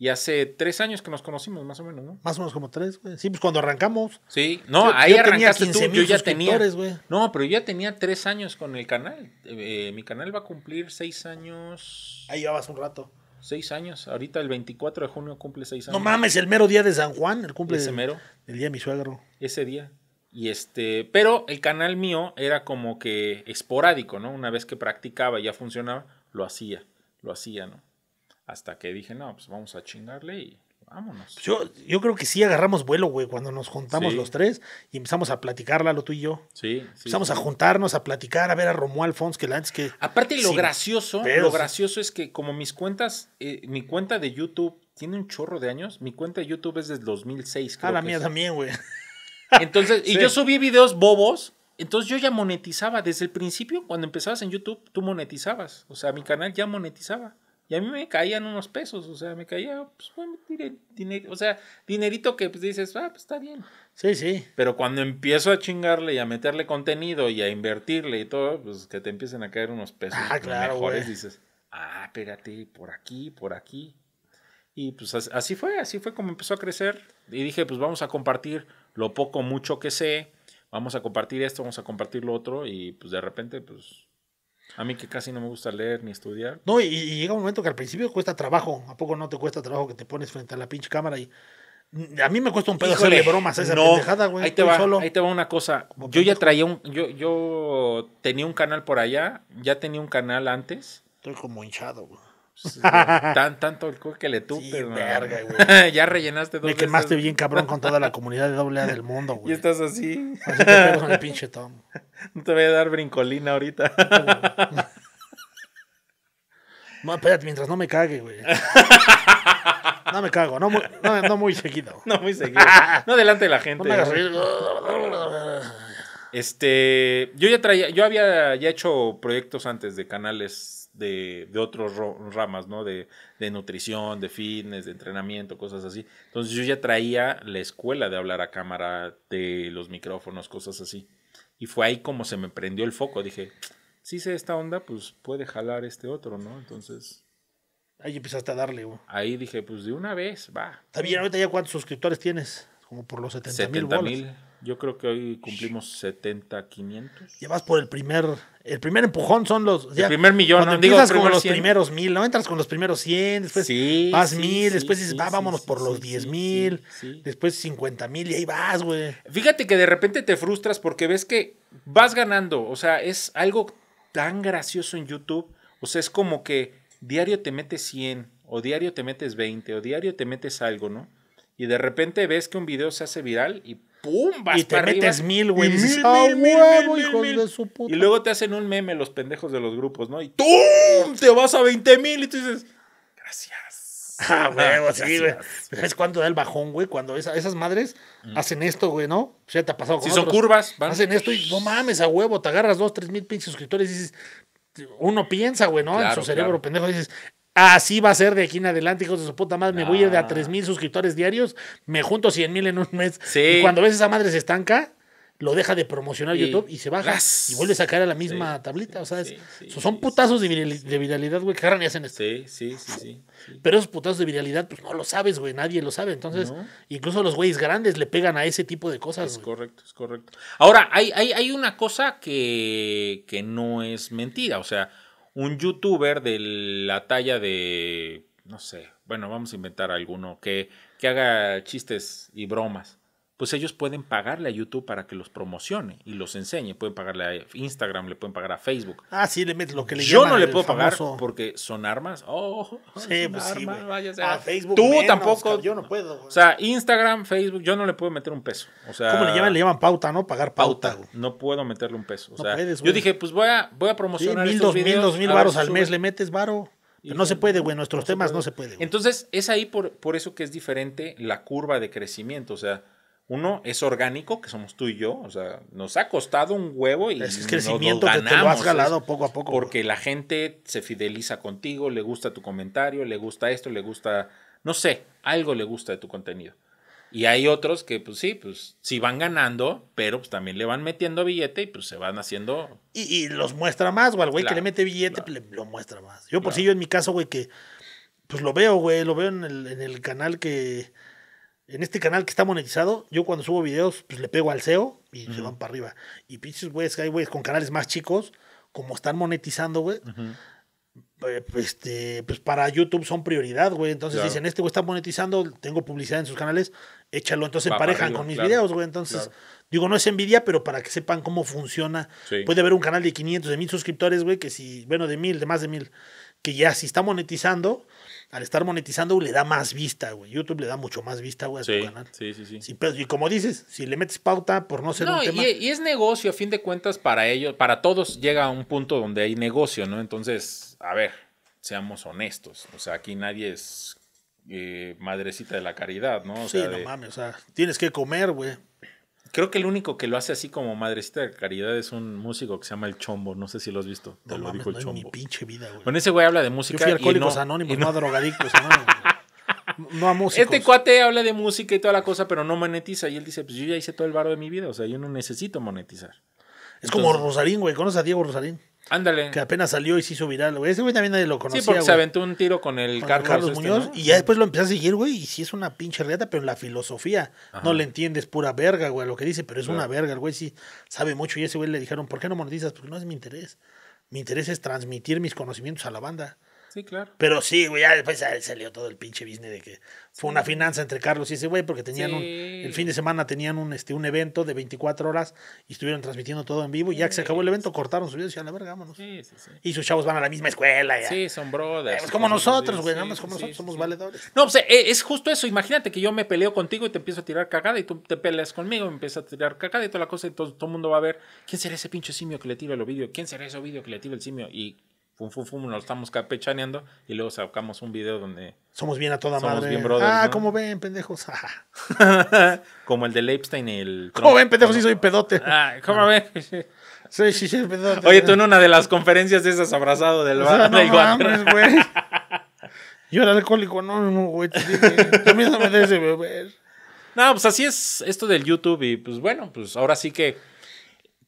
Y hace tres años que nos conocimos, más o menos, ¿no? Más o menos como tres, güey. Sí, pues cuando arrancamos. Sí, no, ahí yo tenía tú, yo ya tenía. No, pero yo ya tenía tres años con el canal. Eh, mi canal va a cumplir seis años. Ahí llevabas un rato. Seis años. Ahorita el 24 de junio cumple seis años. No mames, el mero día de San Juan. El cumple. Ese mero. El día de mi suegro. Ese día. Y este, pero el canal mío era como que esporádico, ¿no? Una vez que practicaba y ya funcionaba, lo hacía, lo hacía, ¿no? Hasta que dije, no, pues vamos a chingarle y Vámonos. Pues yo, yo creo que sí agarramos vuelo, güey, cuando nos juntamos los tres y empezamos a platicar, Lalo, tú y yo. Sí. empezamos a juntarnos, a platicar, a ver a Romuald Fons, que antes que. Aparte, lo gracioso, lo gracioso es que como mis cuentas, eh, mi cuenta de YouTube tiene un chorro de años, mi cuenta de YouTube es desde 2006. Creo ah, la mía también, güey. Entonces, y yo subí videos bobos. Entonces yo ya monetizaba desde el principio, cuando empezabas en YouTube, tú monetizabas. O sea, mi canal ya monetizaba. Y a mí me caían unos pesos, o sea, me caía, pues, bueno, dinero, o sea, dinerito que pues, dices, ah, pues está bien. Sí, sí. Pero cuando empiezo a chingarle y a meterle contenido y a invertirle y todo, pues que te empiecen a caer unos pesos. Ah, pues, claro, mejores dices, ah, espérate, por aquí, por aquí. Y pues así fue, así fue como empezó a crecer. Y dije, pues vamos a compartir lo poco, mucho que sé, vamos a compartir esto, vamos a compartir lo otro. Y pues de repente, pues a mí que casi no me gusta leer ni estudiar. No, y, llega un momento que al principio cuesta trabajo. ¿A poco no te cuesta trabajo que te pones frente a la pinche cámara y... A mí me cuesta un pedo hacerle bromas a esa no, pendejada, güey. Ahí te, va, ahí te una cosa. yo ya traía un... Yo, yo tenía un canal por allá, ya tenía un canal antes. Estoy como hinchado, güey. Pues, tan, tanto alcohol que le tupe, sí, verga, güey. ya rellenaste dos Me quemaste bien cabrón con toda la comunidad de AA del mundo, güey. Y estás así. Así con el pinche Tom. No te voy a dar brincolina ahorita. espérate, mientras no me cague, güey. No me cago, no muy, no, muy seguido. No muy seguido. No delante de la gente. este, yo ya traía, yo había hecho proyectos antes de canales de, otros otras ramas, ¿no? De, nutrición, de fitness, de entrenamiento, cosas así. Entonces yo ya traía la escuela de hablar a cámara, de los micrófonos, cosas así. Y fue ahí como se me prendió el foco. Dije, si sé esta onda, pues puede jalar este otro, ¿no? Entonces... Ahí empezaste a darle, güey. Ahí dije, pues de una vez, va. También ahorita ya cuántos suscriptores tienes como por los 70, mil Yo creo que hoy cumplimos 70, 500. Llevas por el primer, el primer empujón son los... el primer millón. Cuando no, digo, con los primeros mil, ¿no? Entras con los primeros 100, después vas mil, después dices, va, vámonos por los 10 mil, después 50 mil y ahí vas, güey. Fíjate que de repente te frustras porque ves que vas ganando. O sea, es algo tan gracioso en YouTube. O sea, es como que diario te metes 100 o diario te metes 20 o diario te metes algo, ¿no? y de repente ves que un video se hace viral y ¡pum! Vas y te metes mil, güey. Y, dices, ah, huevo, hijos de su puta! y luego te hacen un meme los pendejos de los grupos, ¿no? Y ¡tum! Te vas a 20 mil y tú dices, gracias. Ah, huevo, ah, sí, güey. ¿Sabes cuándo da el bajón, güey? Cuando esas madres hacen esto, güey, ¿no? O sea, te ha pasado con Si son curvas, Hacen esto y no mames, a huevo, te agarras dos, tres mil pinches suscriptores y dices, uno piensa, güey, ¿no? en su cerebro pendejo dices, Así va a ser de aquí en adelante, hijos de su puta madre. Me voy a ir de a 3,000 ah. mil suscriptores diarios, me junto 100 mil en un mes. Y cuando ves esa madre se estanca, lo deja de promocionar YouTube y se baja y vuelve a sacar a la misma tablita. O sea, son putazos de, viralidad, güey, que agarran y hacen esto. Sí, sí, sí, Pero esos putazos de viralidad, pues no lo sabes, güey, nadie lo sabe. Entonces, incluso los güeyes grandes le pegan a ese tipo de cosas. Es correcto, es correcto. Ahora, hay, hay, hay una cosa que, que no es mentira. O sea, un youtuber de la talla de, no sé, bueno, vamos a inventar alguno que, que haga chistes y bromas pues ellos pueden pagarle a YouTube para que los promocione y los enseñe. Pueden pagarle a Instagram, le pueden pagar a Facebook. Ah, sí, le metes lo que le Yo no le puedo pagar porque son armas. Oh, sí, pues sí, A ah, Facebook Tú tampoco. Yo no puedo. O sea, Instagram, Facebook, yo no le puedo meter un peso. O sea, ¿Cómo le llaman? Le llaman pauta, ¿no? Pagar pauta. no puedo meterle un peso. yo dije, pues voy a, voy a promocionar mil, dos mil, dos mil varos al mes le metes varo. Pero no se puede, güey, nuestros temas no se pueden. Entonces, es ahí por, por eso que es diferente la curva de crecimiento. O sea, uno es orgánico, que somos tú y yo. O sea, nos ha costado un huevo y es crecimiento lo ganamos, ganado poco a poco. Porque la gente se fideliza contigo, le gusta tu comentario, le gusta esto, le gusta, no sé, algo le gusta de tu contenido. Y hay otros que, pues sí, pues sí van ganando, pero pues también le van metiendo billete y pues se van haciendo. Y, los muestra más, güey, al güey que le mete billete lo muestra más. Yo por pues, si yo en mi caso, güey, que pues lo veo, güey, lo veo en el canal que en este canal que está monetizado, yo cuando subo videos, pues le pego al SEO y se van para arriba. Y pinches güeyes que hay güeyes con canales más chicos, como están monetizando, güey. Eh, pues, este, pues para YouTube son prioridad, güey. Entonces dicen, este güey está monetizando, tengo publicidad en sus canales, échalo. Entonces parejan emparejan con mis videos, güey. Entonces, digo, no es envidia, pero para que sepan cómo funciona. Puede haber un canal de 500, de 1000 suscriptores, güey, que si, bueno, de 1000, de más de 1000 que ya si está monetizando, al estar monetizando le da más vista, güey. YouTube le da mucho más vista, güey, a su canal. Sí, sí, sí. y como dices, si le metes pauta por no ser un tema... y, y, es negocio, a fin de cuentas, para ellos, para todos llega a un punto donde hay negocio, ¿no? Entonces, a ver, seamos honestos. O sea, aquí nadie es eh, madrecita de la caridad, ¿no? sí, no mames, o sea, tienes que comer, güey. Creo que el único que lo hace así como madrecita de caridad es un músico que se llama El Chombo. No sé si lo has visto. Te lo dijo El Chombo. mi pinche vida, güey. ese güey habla de música. no, anónimos, no, a drogadictos No a música. Este cuate habla de música y toda la cosa, pero no monetiza. Y él dice, pues yo ya hice todo el barro de mi vida. O sea, yo no necesito monetizar. Es como Rosarín, güey. ¿Conoces a Diego Rosarín? Ándale. Que apenas salió y se hizo viral, güey. Ese güey también nadie lo conocía. Sí, porque se aventó un tiro con el Carlos, este, Muñoz. Y ya después lo empezó a seguir, güey. Y sí es una pinche reata, pero en la filosofía. No le entiendes pura verga, güey, lo que dice, pero es una verga. El güey sí sabe mucho. Y ese güey le dijeron, ¿por qué no monetizas? Porque no es mi interés. Mi interés es transmitir mis conocimientos a la banda. Sí, claro. Pero sí, güey, ya después salió todo el pinche business de que fue una finanza entre Carlos y ese güey, porque tenían un, el fin de semana tenían un, este, un evento de 24 horas y estuvieron transmitiendo todo en vivo. Y ya que se acabó el evento, cortaron sus videos y decían, la verga, vámonos. Sí, sí, sí. Y sus chavos van a la misma escuela. Ya. Sí, son brothers. Eh, es pues, como nosotros, güey, nada como nosotros, somos valedores. No, pues eh, es justo eso. Imagínate que yo me peleo contigo y te empiezo a tirar cagada y tú te peleas conmigo y me empiezas a tirar cagada y toda la cosa. Y todo, todo el mundo va a ver quién será ese pinche simio que le tira el Ovidio, quién será ese Ovidio que le tira el simio. Y fum, fum, fum, nos estamos capechaneando y luego sacamos un video donde... Somos bien a toda somos madre. Bien brothers, ah, como ven, pendejos. como el de Leipstein y el... ¿Cómo ven, pendejos, sí soy pedote. Ah, ¿cómo ven? soy sí, sí, pedote. Oye, tú en una de las conferencias de esas abrazado del bar. O no güey. Yo era alcohólico, no, no, güey. También no me debes de beber. No, pues así es esto del YouTube y pues bueno, pues ahora sí que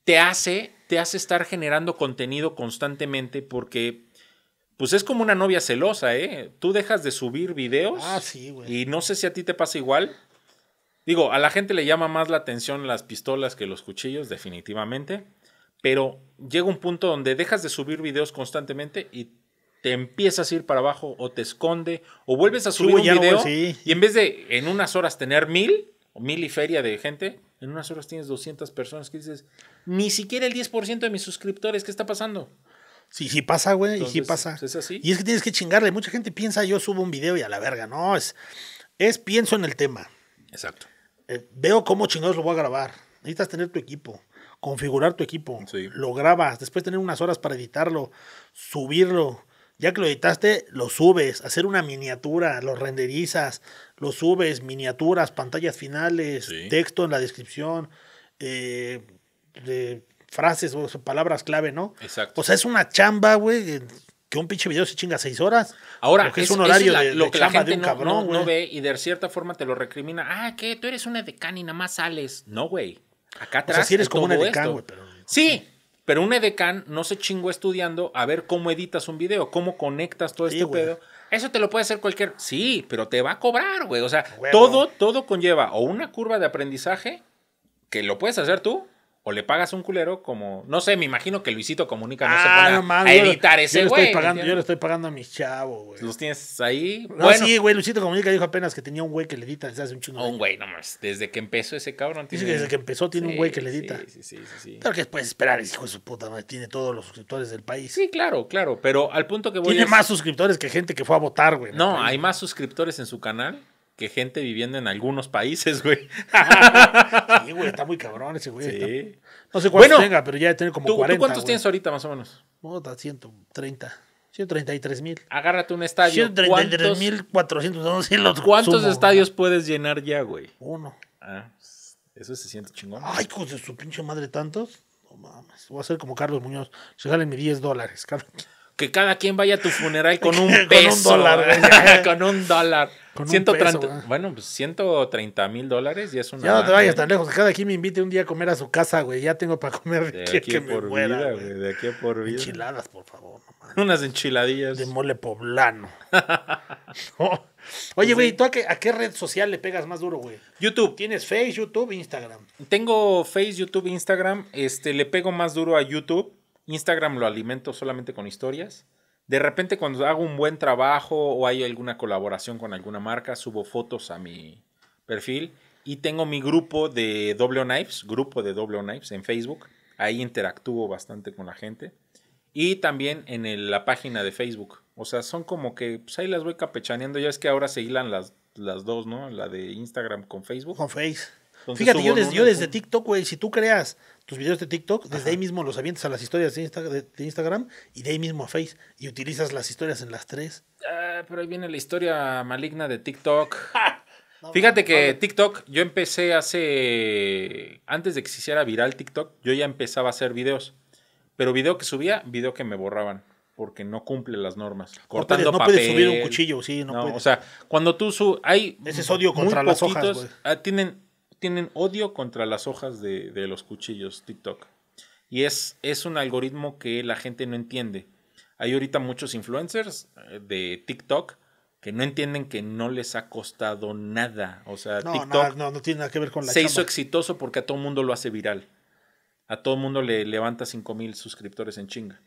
te hace te hace estar generando contenido constantemente porque pues es como una novia celosa, ¿eh? Tú dejas de subir videos. Ah, y no sé si a ti te pasa igual. Digo, a la gente le llama más la atención las pistolas que los cuchillos, definitivamente. Pero llega un punto donde dejas de subir videos constantemente y te empiezas a ir para abajo o te esconde o vuelves a subir un video y en vez de en unas horas tener mil, miliferia mil y feria de gente, en unas horas tienes 200 personas que dices, ni siquiera el 10% de mis suscriptores, ¿qué está pasando? Sí, sí pasa, güey, y sí pasa. Pues, y es que tienes que chingarle. Mucha gente piensa, yo subo un video y a la verga. No, es, es pienso en el tema. Exacto. Eh, veo cómo chingados lo voy a grabar. Necesitas tener tu equipo, configurar tu equipo. Lo grabas, después tener unas horas para editarlo, subirlo ya que lo editaste, lo subes, hacer una miniatura, lo renderizas, lo subes, miniaturas, pantallas finales, texto en la descripción, eh, de frases o palabras clave, ¿no? Exacto. O sea, es una chamba, güey, eh, que un pinche video se chinga seis horas. Ahora, es, un horario de, lo que la gente de un cabrón, no, ve y de cierta forma te lo recrimina. Ah, que Tú eres una decana y nada más sales. No, güey. Acá atrás. O sea, si eres como una decana, güey, pero. Sí, pero un edecán no se chingó estudiando a ver cómo editas un video, cómo conectas todo esto, este Eso te lo puede hacer cualquier. Sí, pero te va a cobrar, güey. O sea, todo, todo conlleva o una curva de aprendizaje que lo puedes hacer tú o le pagas un culero como, no sé, me imagino que Luisito Comunica no se ah, pone a editar ese güey. Yo le estoy pagando a mis chavos, güey. Los tienes ahí. bueno. sí, güey, Luisito Comunica dijo apenas que tenía un güey que le edita hace un Un güey nomás, desde que empezó ese cabrón. desde que empezó tiene un güey que le edita. Sí, sí, sí, sí, Claro que puedes esperar, hijo de su puta tiene todos los suscriptores del país. Sí, claro, claro, pero al punto que voy Tiene más suscriptores que gente que fue a votar, güey. No, hay más suscriptores en su canal que gente viviendo en algunos países, güey. sí, güey, está muy cabrón ese güey. Sí. No sé cuántos tenga, pero ya tiene como 40. ¿Tú cuántos tienes ahorita, más o menos? No, 130. 133 mil. Agárrate un estadio. 133 mil 411 los ¿Cuántos estadios puedes llenar ya, güey? Uno. Ah, eso se siente chingón. Ay, hijos de su pinche madre, tantos. No mames. Voy a ser como Carlos Muñoz. Se salen mis 10 dólares, cabrón que cada quien vaya a tu funeral con un peso. con un dólar. con un dólar. 130, bueno, pues 130 mil dólares y es una. Ya no te vayas tan lejos. Cada quien me invite un día a comer a su casa, güey. Ya tengo para comer de aquí, por me vida, güey. De aquí a por vida. Enchiladas, por favor. Unas enchiladillas. De mole poblano. Oye, pues güey, ¿tú a qué, red social le pegas más duro, güey? YouTube. ¿Tienes Facebook, YouTube, Instagram? Tengo Face, YouTube, Instagram. Este, le pego más duro a YouTube. Instagram lo alimento solamente con historias. De repente cuando hago un buen trabajo o hay alguna colaboración con alguna marca, subo fotos a mi perfil y tengo mi grupo de Doble Knives, grupo de Doble Knives en Facebook. Ahí interactúo bastante con la gente. Y también en la página de Facebook. O sea, son como que pues ahí las voy capechaneando. Ya es que ahora se hilan las, las dos, ¿no? La de Instagram con Facebook. Con Face. Fíjate, yo, desde TikTok, güey, si tú creas tus videos de TikTok, desde ahí mismo los avientas a las historias de, Instagram y de ahí mismo a Face y utilizas las historias en las tres. Ah, pero ahí viene la historia maligna de TikTok. Fíjate que TikTok, yo empecé hace. Antes de que se hiciera viral TikTok, yo ya empezaba a hacer videos. Pero video que subía, video que me borraban. Porque no cumple las normas. Cortando no puedes, subir un cuchillo, sí, no, puedes. O sea, cuando tú subes. Ese es odio contra las hojas, ah, Tienen tienen odio contra las hojas de, los cuchillos TikTok. Y es, es, un algoritmo que la gente no entiende. Hay ahorita muchos influencers eh, de TikTok que no entienden que no les ha costado nada. O sea, TikTok no, tiene nada que ver con la Se hizo exitoso porque a todo mundo lo hace viral. A todo mundo le levanta 5 mil suscriptores en chinga.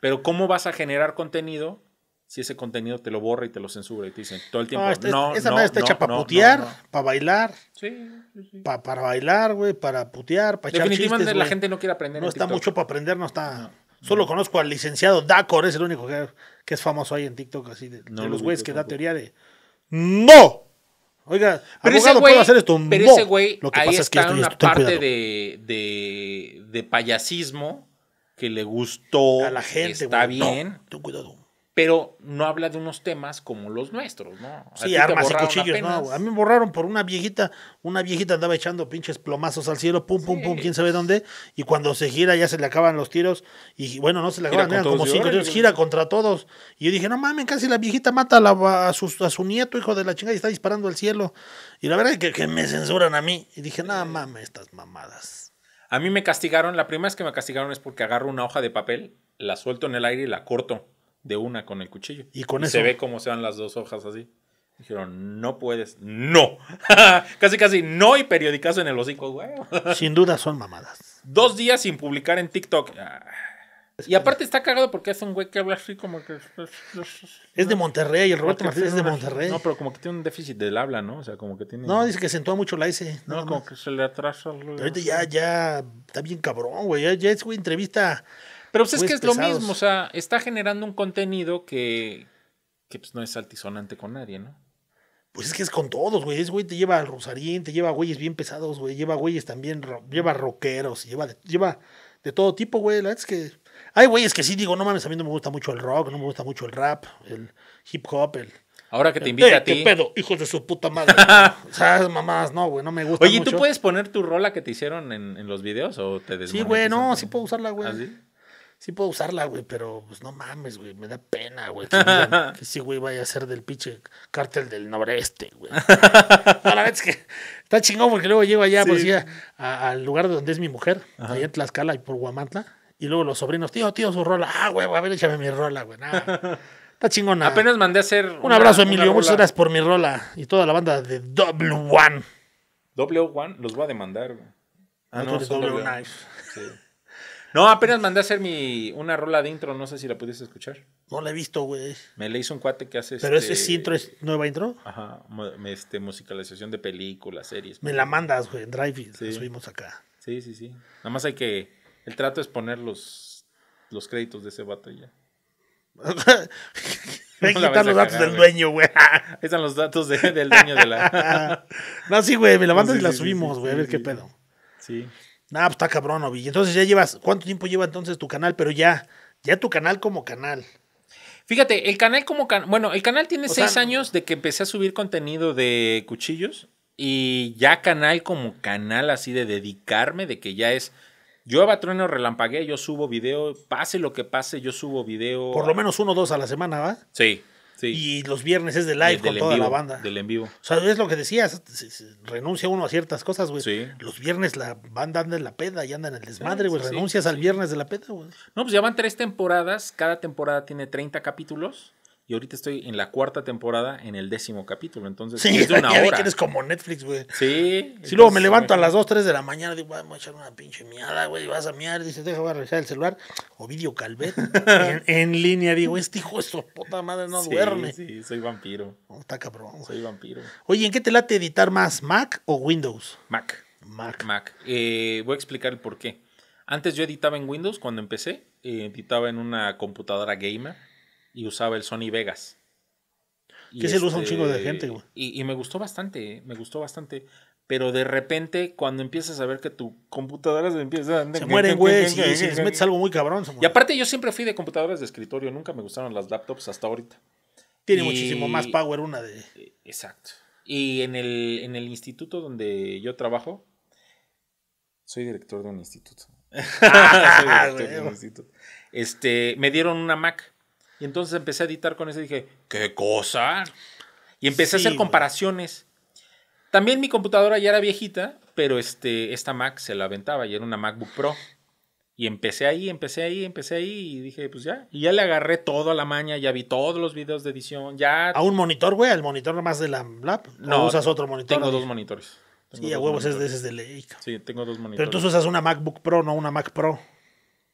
Pero ¿cómo vas a generar contenido si ese contenido te lo borra y te lo censura y te dicen todo el tiempo. No, ah, este, no esa no, madre está hecha para putear, para bailar. Sí, sí, sí. para bailar, güey, para putear, para echar Definitivamente la gente no quiere aprender. No está mucho para aprender, no está. Solo conozco al licenciado Dacor, es el único que, que es famoso ahí en TikTok, así de, los güeyes que da teoría de. ¡No! Oiga, pero ese güey, ¿puedo hacer esto? Pero ese güey, Lo que pasa está es que una parte de, de, de payasismo que le gustó. A la gente, Está bien. ten cuidado pero no habla de unos temas como los nuestros, ¿no? Sí, armas y cuchillos, ¿no? A mí me borraron por una viejita, una viejita andaba echando pinches plomazos al cielo, pum, pum, pum, quién sabe dónde, y cuando se gira ya se le acaban los tiros, y bueno, no se le acaban, como cinco tiros, gira contra todos, y yo dije, no mames, casi la viejita mata a, la, su, a, su, nieto, hijo de la chingada, y está disparando al cielo, y la verdad es que, que me censuran a mí, y dije, no mames, estas mamadas. A mí me castigaron, la primera vez que me castigaron es porque agarro una hoja de papel, la suelto en el aire y la corto de una con el cuchillo. Y con eso. Se ve cómo se van las dos hojas así. Dijeron, no puedes, no. casi, casi, no y periodicazo en el hocico, güey. sin duda son mamadas. Dos días sin publicar en TikTok. Ah. Y aparte está cagado porque es un güey que habla así como que. Es de Monterrey, el Roberto Martínez es de Monterrey. No, pero como que tiene un déficit del habla, ¿no? O sea, como que tiene. No, dice que sentó mucho la S. No, como que se le atrasa. ya, ya. Está bien cabrón, güey. ya es, güey, entrevista pero pues, es que es lo mismo, o sea, está generando un contenido que, que pues no es altisonante con nadie, ¿no? Pues es que es con todos, güey. Es, güey, te lleva al Rosarín, te lleva güeyes bien pesados, güey. Lleva güeyes también, lleva rockeros, lleva de, lleva de todo tipo, güey. La verdad es que. Hay güeyes que sí digo, no mames, a mí no me gusta mucho el rock, no me gusta mucho el rap, el hip hop, el. Ahora que te invita eh, a ti. ¿Qué pedo? Hijos de su puta madre. o sea, mamás, no, güey, no me gusta. Oye, ¿y ¿tú puedes poner tu rola que te hicieron en, los videos o te Sí, güey, no, sí puedo usarla, güey. ¿Ah, sí puedo usarla, güey, pero pues no mames, güey, me da pena, güey. Que, sí, güey, vaya a ser del pinche cártel del noreste, güey. la que está chingón porque luego llego allá, pues ya, al lugar donde es mi mujer, allá en Tlaxcala y por Guamantla. Y luego los sobrinos, tío, tío, su rola. Ah, güey, a ver, échame mi rola, güey. Nada. Está chingona. Apenas mandé a hacer. Un abrazo, Emilio. Muchas gracias por mi rola. Y toda la banda de W1. W1 los voy a demandar, güey. Ah, no, no W1. Sí. No, apenas mandé a hacer mi, una rola de intro, no sé si la pudiste escuchar. No la he visto, güey. Me le hizo un cuate que hace. ¿Pero ese intro este es nueva intro? Ajá, este, musicalización de películas, series. Me la mandas, güey, en Drive la subimos acá. Sí, sí, sí. Nada más hay que. El trato es poner los, créditos de ese vato ya. Hay que quitar los datos del dueño, güey. están los datos del dueño de la. no, sí, güey, me la mandas y la subimos, güey, a ver qué pedo. Sí. Ah, pues está cabrón, Ovi. Entonces ya llevas, ¿cuánto tiempo lleva entonces tu canal? Pero ya, ya tu canal como canal. Fíjate, el canal como canal, bueno, el canal tiene seis años de que empecé a subir contenido de cuchillos y ya canal como canal así de dedicarme, de que ya es, yo a trueno relampagué yo subo video, pase lo que pase, yo subo video. Por lo menos uno o dos a la semana, ¿va? Sí. Y los viernes es de live con toda la banda. Del en vivo. O sea, es lo que decías, renuncia uno a ciertas cosas, güey. Los viernes la banda anda en la peda y anda en el desmadre, güey. Renuncias al viernes de la peda, güey. No, pues ya van tres temporadas, cada temporada tiene 30 capítulos y ahorita estoy en la cuarta temporada en el décimo capítulo. Entonces, sí, es de una hora. eres como Netflix, güey. Sí. Si luego me levanto a las 2, 3 de la mañana, digo, ah, vamos a echar una pinche miada, güey, Y vas a miar. Dices, deja, voy revisar el celular. video Calvet, en, en, línea, digo, este hijo de su puta madre no duerme. Sí, soy vampiro. Oh, está cabrón. Soy vampiro. Oye, ¿en qué te late editar más, Mac o Windows? Mac. Mac. Mac. Eh, voy a explicar el por qué. Antes yo editaba en Windows cuando empecé, eh, editaba en una computadora gamer y usaba el Sony Vegas. Y que se lo usa un este, chingo de gente, güey. Y, me gustó bastante, eh, me gustó bastante. Pero de repente, cuando empiezas a ver que tu computadora se empieza a... mueren, güey, si, les algo muy cabrón. y aparte, yo siempre fui de computadoras de escritorio. Nunca me gustaron las laptops hasta ahorita. Tiene muchísimo más power una de... Eh, exacto. Y en el, en el instituto donde yo trabajo, soy director de un instituto. soy director de un ah, instituto. Este, me dieron una Mac entonces empecé a editar con ese. y dije, ¿qué cosa? Y empecé a hacer comparaciones. También mi computadora ya era viejita, pero este, esta Mac se la aventaba y era una MacBook Pro. Y empecé ahí, empecé ahí, empecé ahí y dije, pues ya. Y ya le agarré todo a la maña, ya vi todos los videos de edición, ya. ¿A un monitor, güey? ¿Al monitor más de la No. usas otro monitor? Tengo dos monitores. y a huevos es de, ese de Sí, tengo dos monitores. Pero tú usas una MacBook Pro, no una Mac Pro.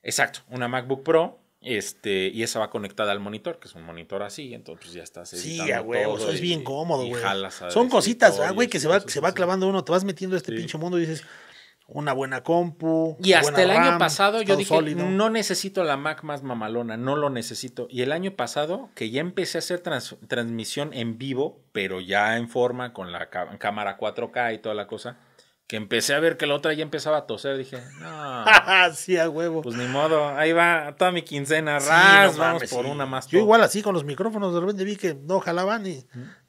Exacto, una MacBook Pro este, y esa va conectada al monitor, que es un monitor así, entonces ya estás editando Sí, güey, eso es bien cómodo, güey. Son cositas, ah, güey, que se va, clavando uno, te vas metiendo a este pinche mundo y dices, una buena compu. Y hasta el año pasado yo dije, no necesito la Mac más mamalona, no lo necesito. Y el año pasado, que ya empecé a hacer transmisión en vivo, pero ya en forma, con la cámara 4K y toda la cosa que empecé a ver que la otra ya empezaba a toser. Dije, no. sí, a huevo. Pues ni modo, ahí va toda mi quincena. vamos por una más. Yo igual así con los micrófonos, de repente vi que no jalaban y dije,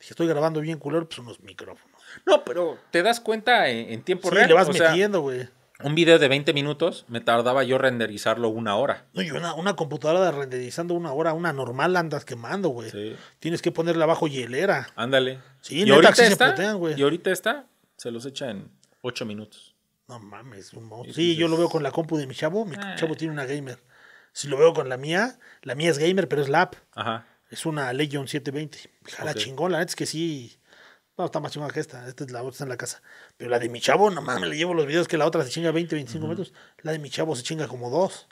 estoy grabando bien culero, pues unos micrófonos. No, pero te das cuenta en, tiempo sí, real. le vas metiendo, güey. Un video de 20 minutos me tardaba yo renderizarlo una hora. No, yo una, computadora renderizando una hora, una normal andas quemando, güey. Tienes que ponerla abajo hielera. Ándale. Sí, y ahorita está, güey. Y ahorita está, se los echan 8 minutos. No mames, un monstruo. Sí, yo lo veo con la compu de mi chavo. Mi eh. chavo tiene una gamer. Si lo veo con la mía, la mía es gamer, pero es la Es una Legion 720. Jala la neta es que sí. No, está más chingona que esta. Esta es la otra, está en la casa. Pero la de mi chavo, no mames, le llevo los videos que la otra se chinga 20, 25 minutos metros. La de mi chavo se chinga como dos.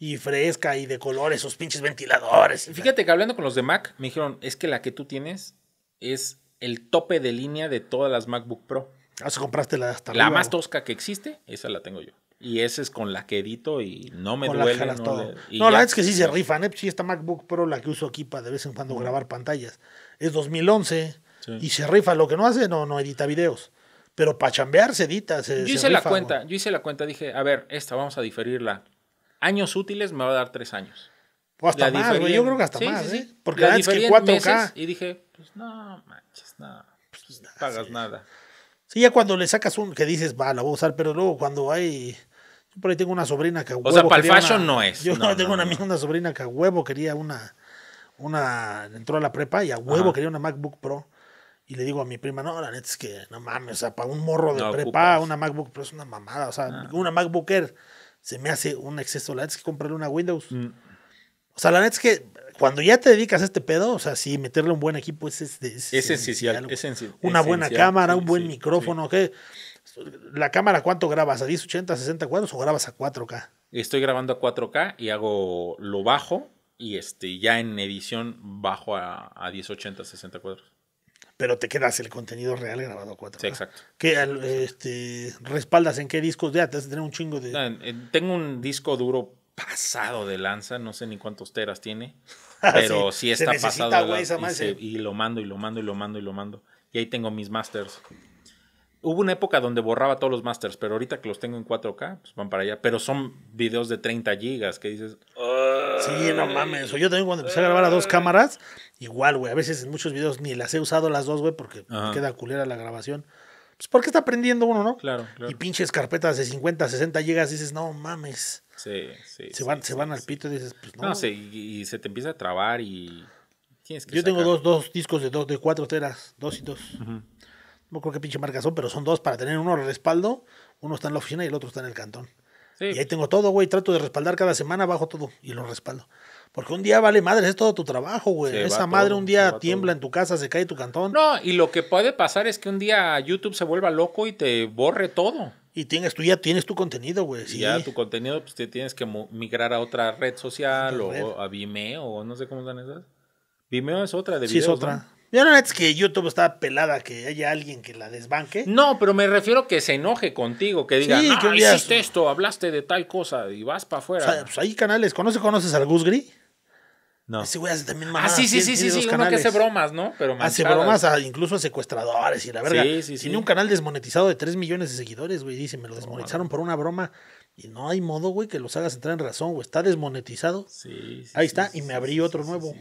Y fresca y de colores, esos pinches ventiladores. Fíjate que hablando con los de Mac, me dijeron, es que la que tú tienes es el tope de línea de todas las MacBook Pro. Ah, compraste la La más tosca que existe, esa la tengo yo. Y esa es con la que edito y no me duele. no, todo. no la verdad es que sí se rifan. ¿eh? Sí, esta MacBook Pro, la que uso aquí para de vez en cuando grabar pantallas, es 2011 y se rifa. Lo que no hace, no, no edita videos. Pero para chambear se edita. yo hice la cuenta, yo hice la cuenta, dije, a ver, esta vamos a diferirla. Años útiles me va a dar tres años. O hasta más, yo creo que hasta más, ¿eh? Porque la antes que 4K. y dije, pues no, manches, no pues pues pagas nada. Sí, ya cuando le sacas un que dices, va, la voy a usar, pero luego cuando hay. Yo por ahí tengo una sobrina que a huevo. O sea, para el fashion no es. Yo tengo una, una sobrina que a huevo quería una. una Entró a la prepa y a huevo quería una MacBook Pro. Y le digo a mi prima, no, la neta es que no mames, o sea, para un morro de prepa, una MacBook Pro es una mamada. O sea, ah. una MacBook se me hace un exceso. La neta es que comprarle una Windows. Mm. O sea, la neta es que cuando ya te dedicas a este pedo, o sea, sí, meterle un buen equipo es, es, es, esencial. Una buena cámara, un buen micrófono. ¿La cámara cuánto grabas? ¿A 1080, 60 cuadros o grabas a 4K? Estoy grabando a 4K y hago lo bajo y este, ya en edición bajo a, a 1080, 60 cuadros. Pero te quedas el contenido real grabado a 4K. Sí, exacto. este, respaldas en qué discos? Ya, te tener un chingo de. Tengo un disco duro pasado de lanza, no sé ni cuántos teras tiene. Pero sí, está pasado. y, lo mando y lo mando y lo mando y lo mando. Y ahí tengo mis masters. Hubo una época donde borraba todos los masters, pero ahorita que los tengo en 4K, pues van para allá. Pero son videos de 30 gigas que dices. Ah. Sí, no mames. Yo también cuando empecé a grabar a dos cámaras, igual, güey. A veces en muchos videos ni las he usado las dos, güey, porque queda culera la grabación. Pues porque está aprendiendo uno, ¿no? Claro, claro. Y pinches carpetas de 50, 60 gigas, dices, no mames. Se van, se van al pito y dices, pues no. y, se te empieza a trabar y Yo tengo dos, dos discos de, dos, de cuatro teras, dos y dos. No creo que pinche marca son, pero son dos para tener uno respaldo. Uno está en la oficina y el otro está en el cantón. Y ahí tengo todo, güey. Trato de respaldar cada semana, bajo todo y lo respaldo. Porque un día vale madre, es todo tu trabajo, güey. Esa madre un día tiembla en tu casa, se cae tu cantón. No, y lo que puede pasar es que un día YouTube se vuelva loco y te borre todo. Y tienes, tú ya tienes tu contenido, güey. Sí. Ya tu contenido, pues te tienes que migrar a otra red social o a Vimeo o no sé cómo están esas. Vimeo es otra de Vimeo. Sí, es otra. Ya no es que YouTube está pelada, que haya alguien que la desbanque. No, pero me refiero que se enoje contigo, que diga, no, ah, hiciste esto, hablaste de tal cosa y vas para afuera. O sea, pues hay canales, conoces conoces al Gus Gris? No. Ese güey hace también más. Ah, sí, sí, sí, sí, sí. Uno que hace bromas, ¿no? Pero hace bromas incluso a secuestradores y la verga. Sí, sí, sí. Tiene un canal desmonetizado de 3 millones de seguidores, güey. Dice, me lo desmonetizaron por una broma. Y no hay modo, güey, que los hagas entrar en razón, güey. Está desmonetizado. Sí, Ahí está. y me abrí otro nuevo.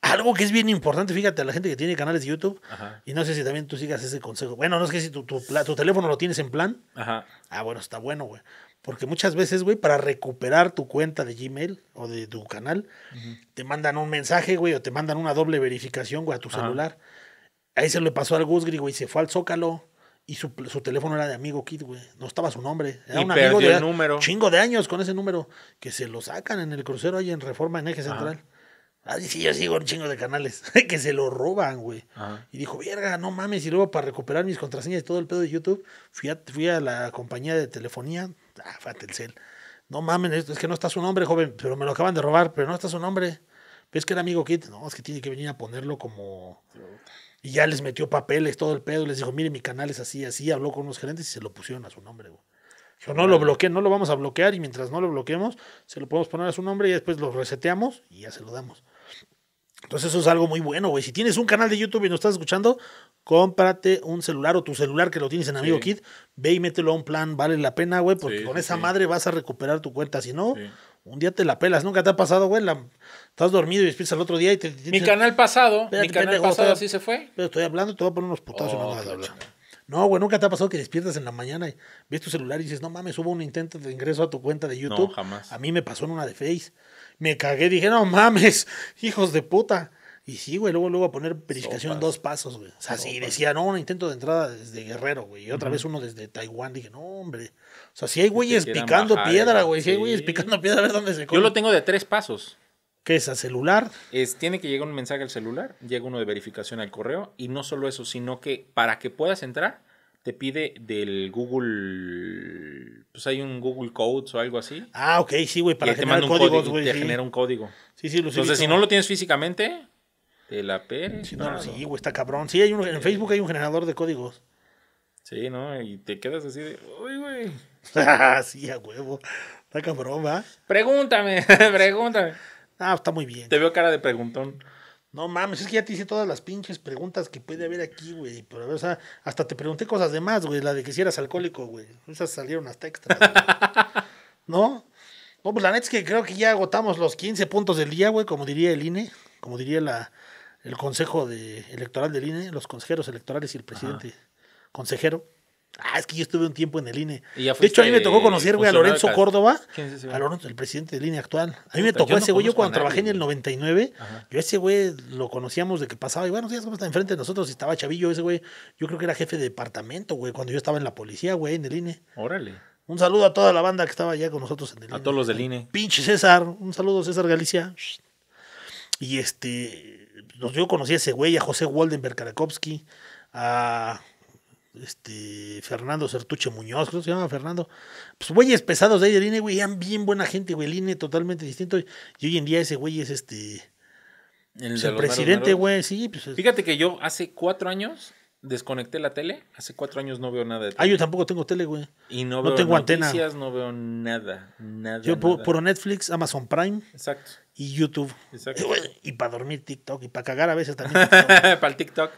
Algo que es bien importante, fíjate, a la gente que tiene canales de YouTube, y no sé si también tú sigas ese consejo. Bueno, no es que si tu, tu teléfono lo tienes en plan. Ajá. Ah, bueno, está bueno, güey. Porque muchas veces, güey, para recuperar tu cuenta de Gmail o de tu canal, te mandan un mensaje, güey, o te mandan una doble verificación, güey, a tu celular. Ahí se le pasó al Guzgri, güey, se fue al Zócalo. Y su, teléfono era de amigo Kid, güey. No estaba su nombre. Era un amigo de chingo de años con ese número. Que se lo sacan en el crucero ahí en Reforma en Eje Central. Ah, sí, yo sigo un chingo de canales que se lo roban, güey. Y dijo, verga, no mames. Y luego para recuperar mis contraseñas y todo el pedo de YouTube, fui a, la compañía de telefonía. Ah, a No mames, es que no está su nombre, joven. Pero me lo acaban de robar, pero no está su nombre. ¿Ves que era amigo Kit? No, es que tiene que venir a ponerlo como... Y ya les metió papeles, todo el pedo. Les dijo, mire, mi canal es así, así. Habló con unos gerentes y se lo pusieron a su nombre, güey. Dijo, no lo bloqueé no lo vamos a bloquear y mientras no lo bloqueemos, se lo podemos poner a su nombre y después lo reseteamos y ya se lo damos. Entonces eso es algo muy bueno, güey. Si tienes un canal de YouTube y no estás escuchando, cómprate un celular o tu celular que lo tienes en Amigo Kid, ve y mételo a un plan, vale la pena, güey, porque con esa madre vas a recuperar tu cuenta. Si no, un día te la pelas. Nunca te ha pasado, güey. Estás dormido y despiertas al otro día y te... mi canal pasado, mi canal pasado así se fue. Pero estoy hablando y te voy a poner unos putazos en oh, No, güey, nunca te ha pasado que despiertas en la mañana y ves tu celular y dices, no mames, hubo un intento de ingreso a tu cuenta de YouTube. No, jamás. A mí me pasó en una de Face me cagué, dije, no mames, hijos de puta. Y sí, güey, luego, luego a poner verificación dos pasos, güey. O sea, sí, decía, no, intento de entrada desde Guerrero, güey. Y otra vez uno desde Taiwán. Dije, no, hombre. O sea, si hay güeyes picando piedra, güey. Si hay güeyes picando piedra, a ver dónde se Yo lo tengo de tres pasos. ¿Qué es? ¿A celular? Es, tiene que llegar un mensaje al celular, llega uno de verificación al correo. Y no solo eso, sino que para que puedas entrar, te pide del Google. Pues hay un Google Codes o algo así. Ah, ok, sí, güey, para que te manda un código. te genera un código. Sí, sí, lo Entonces, si no lo tienes físicamente, te la pena Sí, no, sí, güey, está cabrón. Sí, hay un, en Facebook hay un generador de códigos. Sí, ¿no? Y te quedas así de. ¡Uy, güey! sí, a huevo. Está cabrón, ¿va? Pregúntame, pregúntame. Ah, está muy bien. Te veo cara de preguntón. No mames, es que ya te hice todas las pinches preguntas que puede haber aquí, güey. o sea, hasta te pregunté cosas de más, güey. La de que si eras alcohólico, güey. Esas salieron hasta extras, ¿No? No, pues la neta es que creo que ya agotamos los 15 puntos del día, güey, como diría el INE, como diría la, el Consejo de Electoral del INE, los consejeros electorales y el presidente consejero. Ah, es que yo estuve un tiempo en el INE. de hecho, a mí me tocó conocer, güey, a Lorenzo Córdoba. A Lorenzo, el presidente del INE actual. A mí me tocó ese güey. Yo cuando trabajé en el 99, yo ese güey lo conocíamos de que pasaba. Y bueno, días, ¿cómo está enfrente de nosotros? Estaba chavillo ese güey. Yo creo que era jefe de departamento, güey, cuando yo estaba en la policía, güey, en el INE. Órale. Un saludo a toda la banda que estaba allá con nosotros en el INE. A todos los del INE. E. Pinche César. Un saludo, César Galicia. Y este. Pues, yo conocí a ese güey, a José Waldenberg Karakowski, a este, Fernando Sertuche Muñoz, creo que se llama Fernando. Pues güeyes pesados de ahí del INE, güey, eran bien buena gente, güey, el INE totalmente distinto. Y hoy en día ese güey es este. El, pues, presidente, güey, sí. Pues, Fíjate que yo hace cuatro años desconecté la tele. Hace cuatro años no veo nada de tele. Ah, yo tampoco tengo tele, güey. Y no, veo tengo noticias, no veo nada, nada. Yo puro Netflix, Amazon Prime. Exacto. Y YouTube. Exacto. Y, para dormir TikTok. Y para cagar a veces también. para el TikTok.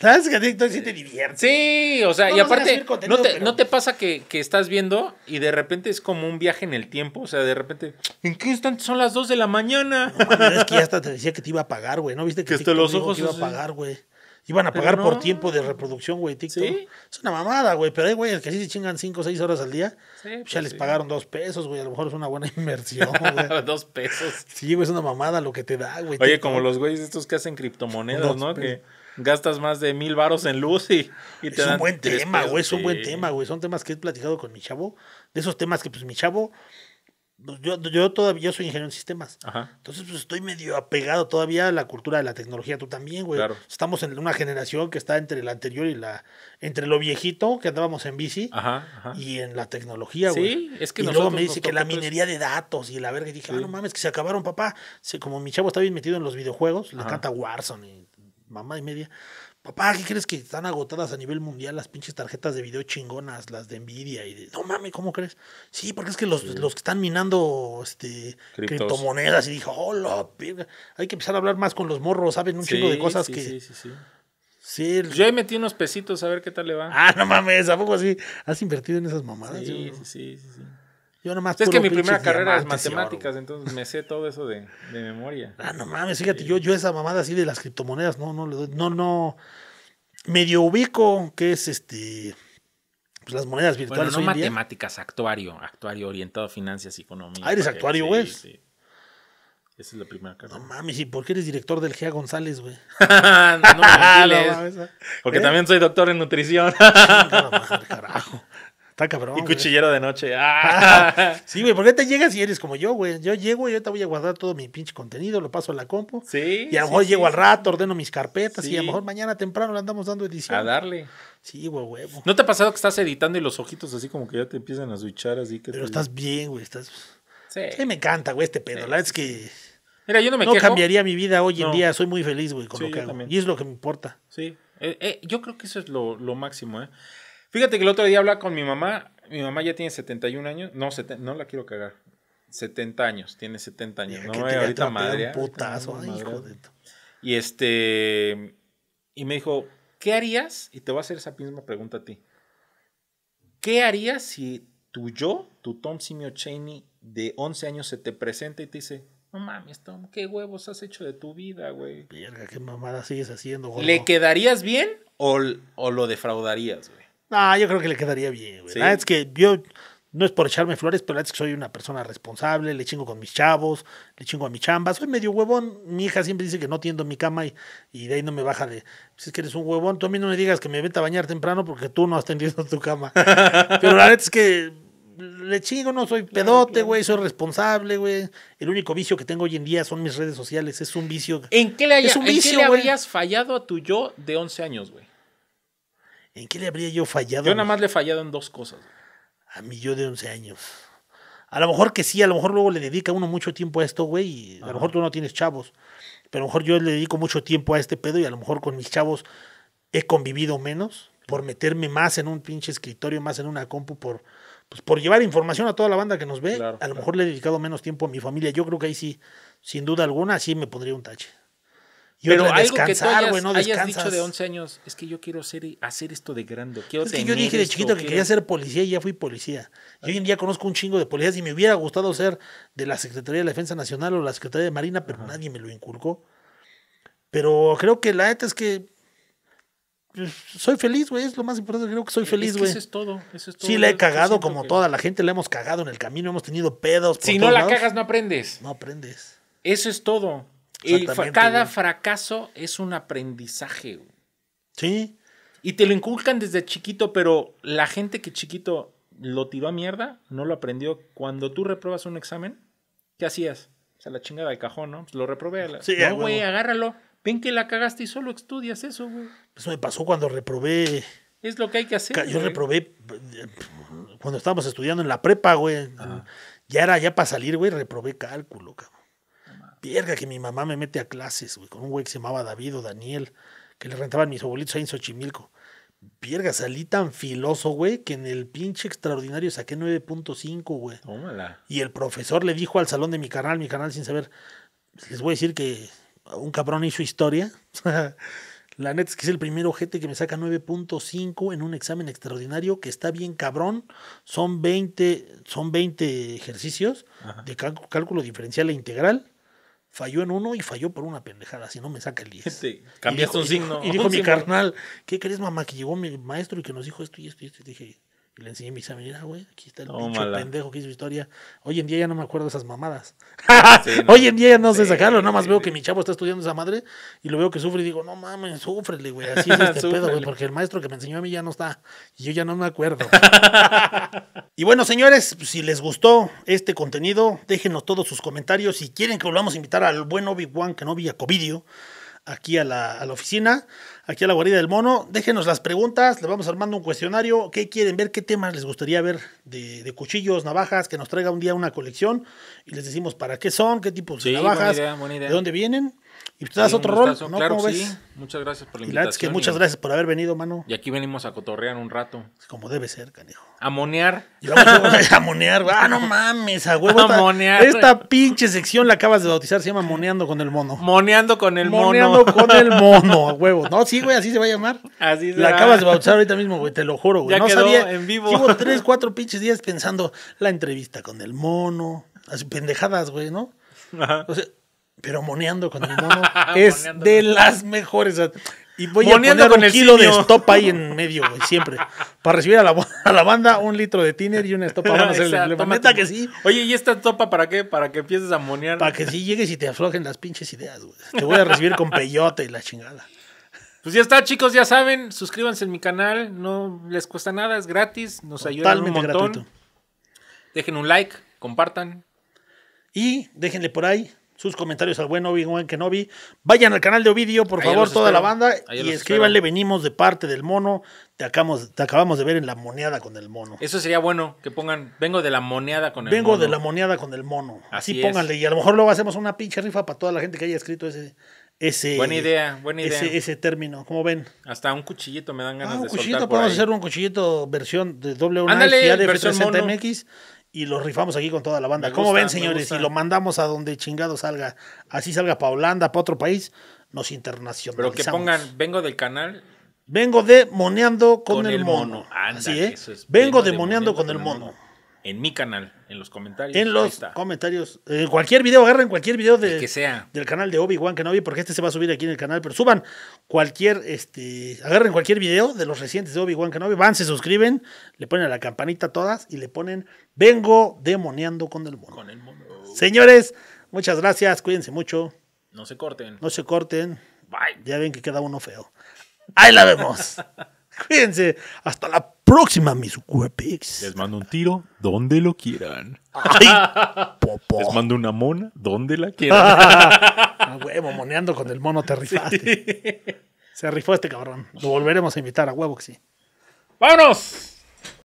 Sabes que TikTok sí te divierte. Sí, o sea, y aparte, no, te, pasa que, que, estás viendo y de repente es como un viaje en el tiempo? O sea, de repente, ¿en qué instante son las dos de la mañana? es que ya hasta te decía que te iba a pagar, güey. ¿No viste que, te los ojos, iba a pagar, güey? iban a pagar por tiempo de reproducción, güey, TikTok. Es una mamada, güey, pero hay güeyes que así se chingan cinco o seis horas al día. Sí, ya pues les pagaron dos pesos, güey, a lo mejor es una buena inversión, güey. 2 pesos. Sí, güey, es una mamada lo que te da, güey. Oye, como los güeyes estos que hacen criptomonedas, ¿no? Que gastas más de mil varos en luz y, te es un buen tema, güey, es un buen tema, güey. Son temas que he platicado con mi chavo, de esos temas que pues mi chavo pues, yo, yo todavía soy ingeniero en sistemas. Entonces, pues, estoy medio apegado todavía a la cultura de la tecnología. Tú también, güey. Estamos en una generación que está entre la anterior y la. Entre lo viejito, que andábamos en bici, y en la tecnología, güey. Sí, es que Y luego me dice que la minería de datos y la verga. Y dije, ah, no mames, que se acabaron, papá. como mi chavo está bien metido en los videojuegos, le encanta Warzone y mamá y media. Papá, ¿qué crees que están agotadas a nivel mundial las pinches tarjetas de video chingonas, las de Nvidia? Y de, no mames, ¿cómo crees? Sí, porque es que los, que están minando este, criptomonedas y dijo, hola, oh, Hay que empezar a hablar más con los morros, saben un chingo de cosas que. Sí, sí, sí. Pues yo ahí metí unos pesitos a ver qué tal le va. Ah, no mames, ¿a poco así? ¿Has invertido en esas mamadas? sí, sí, sí, sí. Yo nomás. Es que mi primera carrera es matemáticas, entonces me sé todo eso de, de memoria. Ah, no mames, fíjate, yo, yo esa mamada así de las criptomonedas, no, no no, no. Medio ubico que es este. Pues las monedas virtuales. Bueno, no matemáticas, actuario, actuario orientado a finanzas y economía. Ah, eres actuario, güey. Sí, sí. Esa es la primera carrera. No mames, ¿y por qué eres director del GEA González, güey? no, no, mames. ¿eh? Porque también soy doctor en nutrición. No no, carajo. Y cuchillero de noche. Ah. sí, güey, porque te llegas y eres como yo, güey. Yo llego y yo te voy a guardar todo mi pinche contenido, lo paso a la compu. Sí. Y a lo mejor llego al rato, ordeno mis carpetas y a lo mejor mañana temprano le andamos dando edición. A darle. Sí, güey, güey. ¿No te ha pasado que estás editando y los ojitos así como que ya te empiezan a suichar? así que. Pero estás bien, güey. Estás. Sí. me encanta, güey, este pedo. La es que. Mira, yo no me No cambiaría mi vida hoy en día. Soy muy feliz, güey, con lo que hago. Y es lo que me importa. Sí. Eh, eh, yo creo que eso es lo, lo máximo, ¿eh? Fíjate que el otro día hablaba con mi mamá. Mi mamá ya tiene 71 años. No, no la quiero cagar. 70 años, tiene 70 años. no, ahorita madre. Un putazo, hijo de y este. Y me dijo, ¿qué harías? Y te voy a hacer esa misma pregunta a ti. ¿Qué harías si tu yo, tu Tom Simio Cheney de 11 años, se te presenta y te dice, no mames, Tom, qué huevos has hecho de tu vida, güey? qué mamada sigues haciendo, güey. ¿Le quedarías bien o, o lo defraudarías, güey? Ah, yo creo que le quedaría bien, güey. verdad Es que yo no es por echarme flores, pero es que soy una persona responsable, le chingo con mis chavos, le chingo a mi chamba, soy medio huevón, mi hija siempre dice que no tiendo mi cama y, de ahí no me baja de, si es que eres un huevón, tú a mí no me digas que me vete a bañar temprano porque tú no has tendido tu cama. pero la verdad es que le chingo, no soy pedote, güey, soy responsable, güey. El único vicio que tengo hoy en día son mis redes sociales, es un vicio. ¿En ¿en qué le habrías fallado a tu yo de 11 años, güey? ¿En qué le habría yo fallado? Yo nada más le he fallado en dos cosas. A mí yo de 11 años. A lo mejor que sí, a lo mejor luego le dedica uno mucho tiempo a esto, güey, y a lo mejor tú no tienes chavos. Pero a lo mejor yo le dedico mucho tiempo a este pedo y a lo mejor con mis chavos he convivido menos por meterme más en un pinche escritorio, más en una compu, por, pues, por llevar información a toda la banda que nos ve. a lo mejor le he dedicado menos tiempo a mi familia. Yo creo que ahí sí, sin duda alguna, sí me pondría un tache pero algo que tú hayas, dicho de 11 años, es que yo quiero hacer, hacer esto de grande. es que yo dije de chiquito que quería ser policía y ya fui policía. Yo hoy en día conozco un chingo de policías y me hubiera gustado ser de la Secretaría de la Defensa Nacional o la Secretaría de Marina, pero nadie me lo inculcó. Pero creo que la neta es que pues, soy feliz, güey, es lo más importante, creo que soy feliz, güey. eso es todo, eso es todo. Sí, la he cagado como toda la gente, la hemos cagado en el camino, hemos tenido pedos. si no la cagas, no aprendes. No aprendes. Eso es todo cada fracaso es un aprendizaje. Sí. Y te lo inculcan desde chiquito, pero la gente que chiquito lo tiró a mierda, no lo aprendió. Cuando tú reprobas un examen, ¿qué hacías? O sea, la chingada de cajón, ¿no? Pues lo reprobé. no, güey, agárralo. Ven que la cagaste y solo estudias eso, güey. Eso pues me pasó cuando reprobé. Es lo que hay que hacer. Yo reprobé cuando estábamos estudiando en la prepa, güey. Ya era ya para salir, güey, reprobé cálculo, cabrón. Pierga que mi mamá me mete a clases, güey, con un güey que se llamaba David o Daniel, que le rentaban mis abuelitos ahí en Xochimilco. Pierga, salí tan filoso, güey, que en el pinche extraordinario saqué 9.5, güey. Y el profesor le dijo al salón de mi canal, mi canal sin saber, les voy a decir que un cabrón hizo historia. La neta es que es el primer ojete que me saca 9.5 en un examen extraordinario que está bien cabrón. Son 20, son 20 ejercicios de cálculo diferencial e integral falló en uno y falló por una pendejada, si no me saca el 10. Sí, cambiaste un signo. Y dijo, mi carnal, ¿qué crees, mamá? Que llegó mi maestro y que nos dijo esto y esto y esto. Y dije, le enseñé mi examen. Mira, güey, aquí está el pinche pendejo que hizo historia. Hoy en día ya no me acuerdo de esas mamadas. Hoy en día ya no sé sacarlo. Nada más veo que mi chavo está estudiando esa madre y lo veo que sufre y digo, no mames, sufrele güey. Así es este pedo, güey, porque el maestro que me enseñó a mí ya no está. Y yo ya no me acuerdo. Y bueno, señores, pues, si les gustó este contenido, déjenos todos sus comentarios. Si quieren que volvamos a invitar al buen Obi-Wan Kenobi a Covidio aquí a la, oficina, aquí a la guarida del mono. Déjenos las preguntas, Le vamos armando un cuestionario. ¿Qué quieren ver? ¿Qué temas les gustaría ver de, cuchillos, navajas? Que nos traiga un día una colección y les decimos para qué son, qué tipos de navajas, de dónde vienen. Y pues, tú das otro rol, ¿no? Claro, ¿Cómo ves? Muchas gracias por la invitación. muchas gracias por haber venido, mano. Y aquí venimos a cotorrear un rato. Como debe ser, canijo. A monear. Y vamos a, a monear. Ah, no mames, a huevo. A Esta pinche sección la acabas de bautizar, se llama Moneando con el Mono. Moneando con el Mono. Moneando con el Mono, a huevo. No, sí, güey, así se va a llamar. Así se La acabas de bautizar ahorita mismo, güey, te lo juro, güey. Ya no quedó sabía. en vivo. Llevo tres, cuatro pinches días pensando la entrevista con el Mono. Así pendejadas, güey, ¿no? Ajá. O sea, pero moneando con el mono es de las mejores. Y voy moneando a poner con un kilo de estopa ahí en medio, güey, siempre. Para recibir a la, a la, banda un litro de tiner y una estopa. vamos a hacer el que sí. Oye, ¿y esta estopa para qué? Para que empieces a monear. Para que sí llegues y te aflojen las pinches ideas, güey. Te voy a recibir con peyote y la chingada. Pues ya está, chicos, ya saben, suscríbanse en mi canal, no les cuesta nada, es gratis, nos ayuda un montón. Dejen un like, compartan. Y déjenle por ahí sus comentarios al buen obi no Kenobi. Vayan al canal de Ovidio, por favor, toda la banda. y escríbanle, venimos de parte del mono. Te acabamos, te acabamos de ver en la moneada con el mono. Eso sería bueno, que pongan, vengo de la moneada con el vengo mono. Vengo de la moneada con el mono. Así, pónganle. Y a lo mejor luego hacemos una pinche rifa para toda la gente que haya escrito ese... Ese, buena idea, buena Ese, término, como ven? Hasta un cuchillito me dan ganas ah, un de cuchillito, podemos hacer un cuchillito versión de doble de de y MX y lo rifamos aquí con toda la banda. Como ¿Cómo ven, señores? y lo mandamos a donde chingado salga, así salga para Holanda, para otro país, nos internacionalizamos. Pero que pongan, vengo del canal. Vengo de con, el, Mono. así, ¿eh? es, vengo, de, moneando, con el mono en mi canal, en los comentarios. En los comentarios. En cualquier video, agarren cualquier video de, del canal de Obi-Wan Kenobi, porque este se va a subir aquí en el canal, pero suban cualquier, este, agarren cualquier video de los recientes de Obi-Wan Kenobi, van, se suscriben, le ponen a la campanita todas y le ponen, vengo demoniando con el mundo. el Señores, muchas gracias, cuídense mucho. No se corten. No se corten. Bye. Ya ven que queda uno feo. Ahí la vemos. cuídense. Hasta la próxima mis Wepex. Les mando un tiro donde lo quieran. Les mando una mona donde la quieran. Ah, huevo, moneando con el mono te rifaste. Se rifó este cabrón. Lo volveremos a invitar a huevo que sí. ¡Vámonos!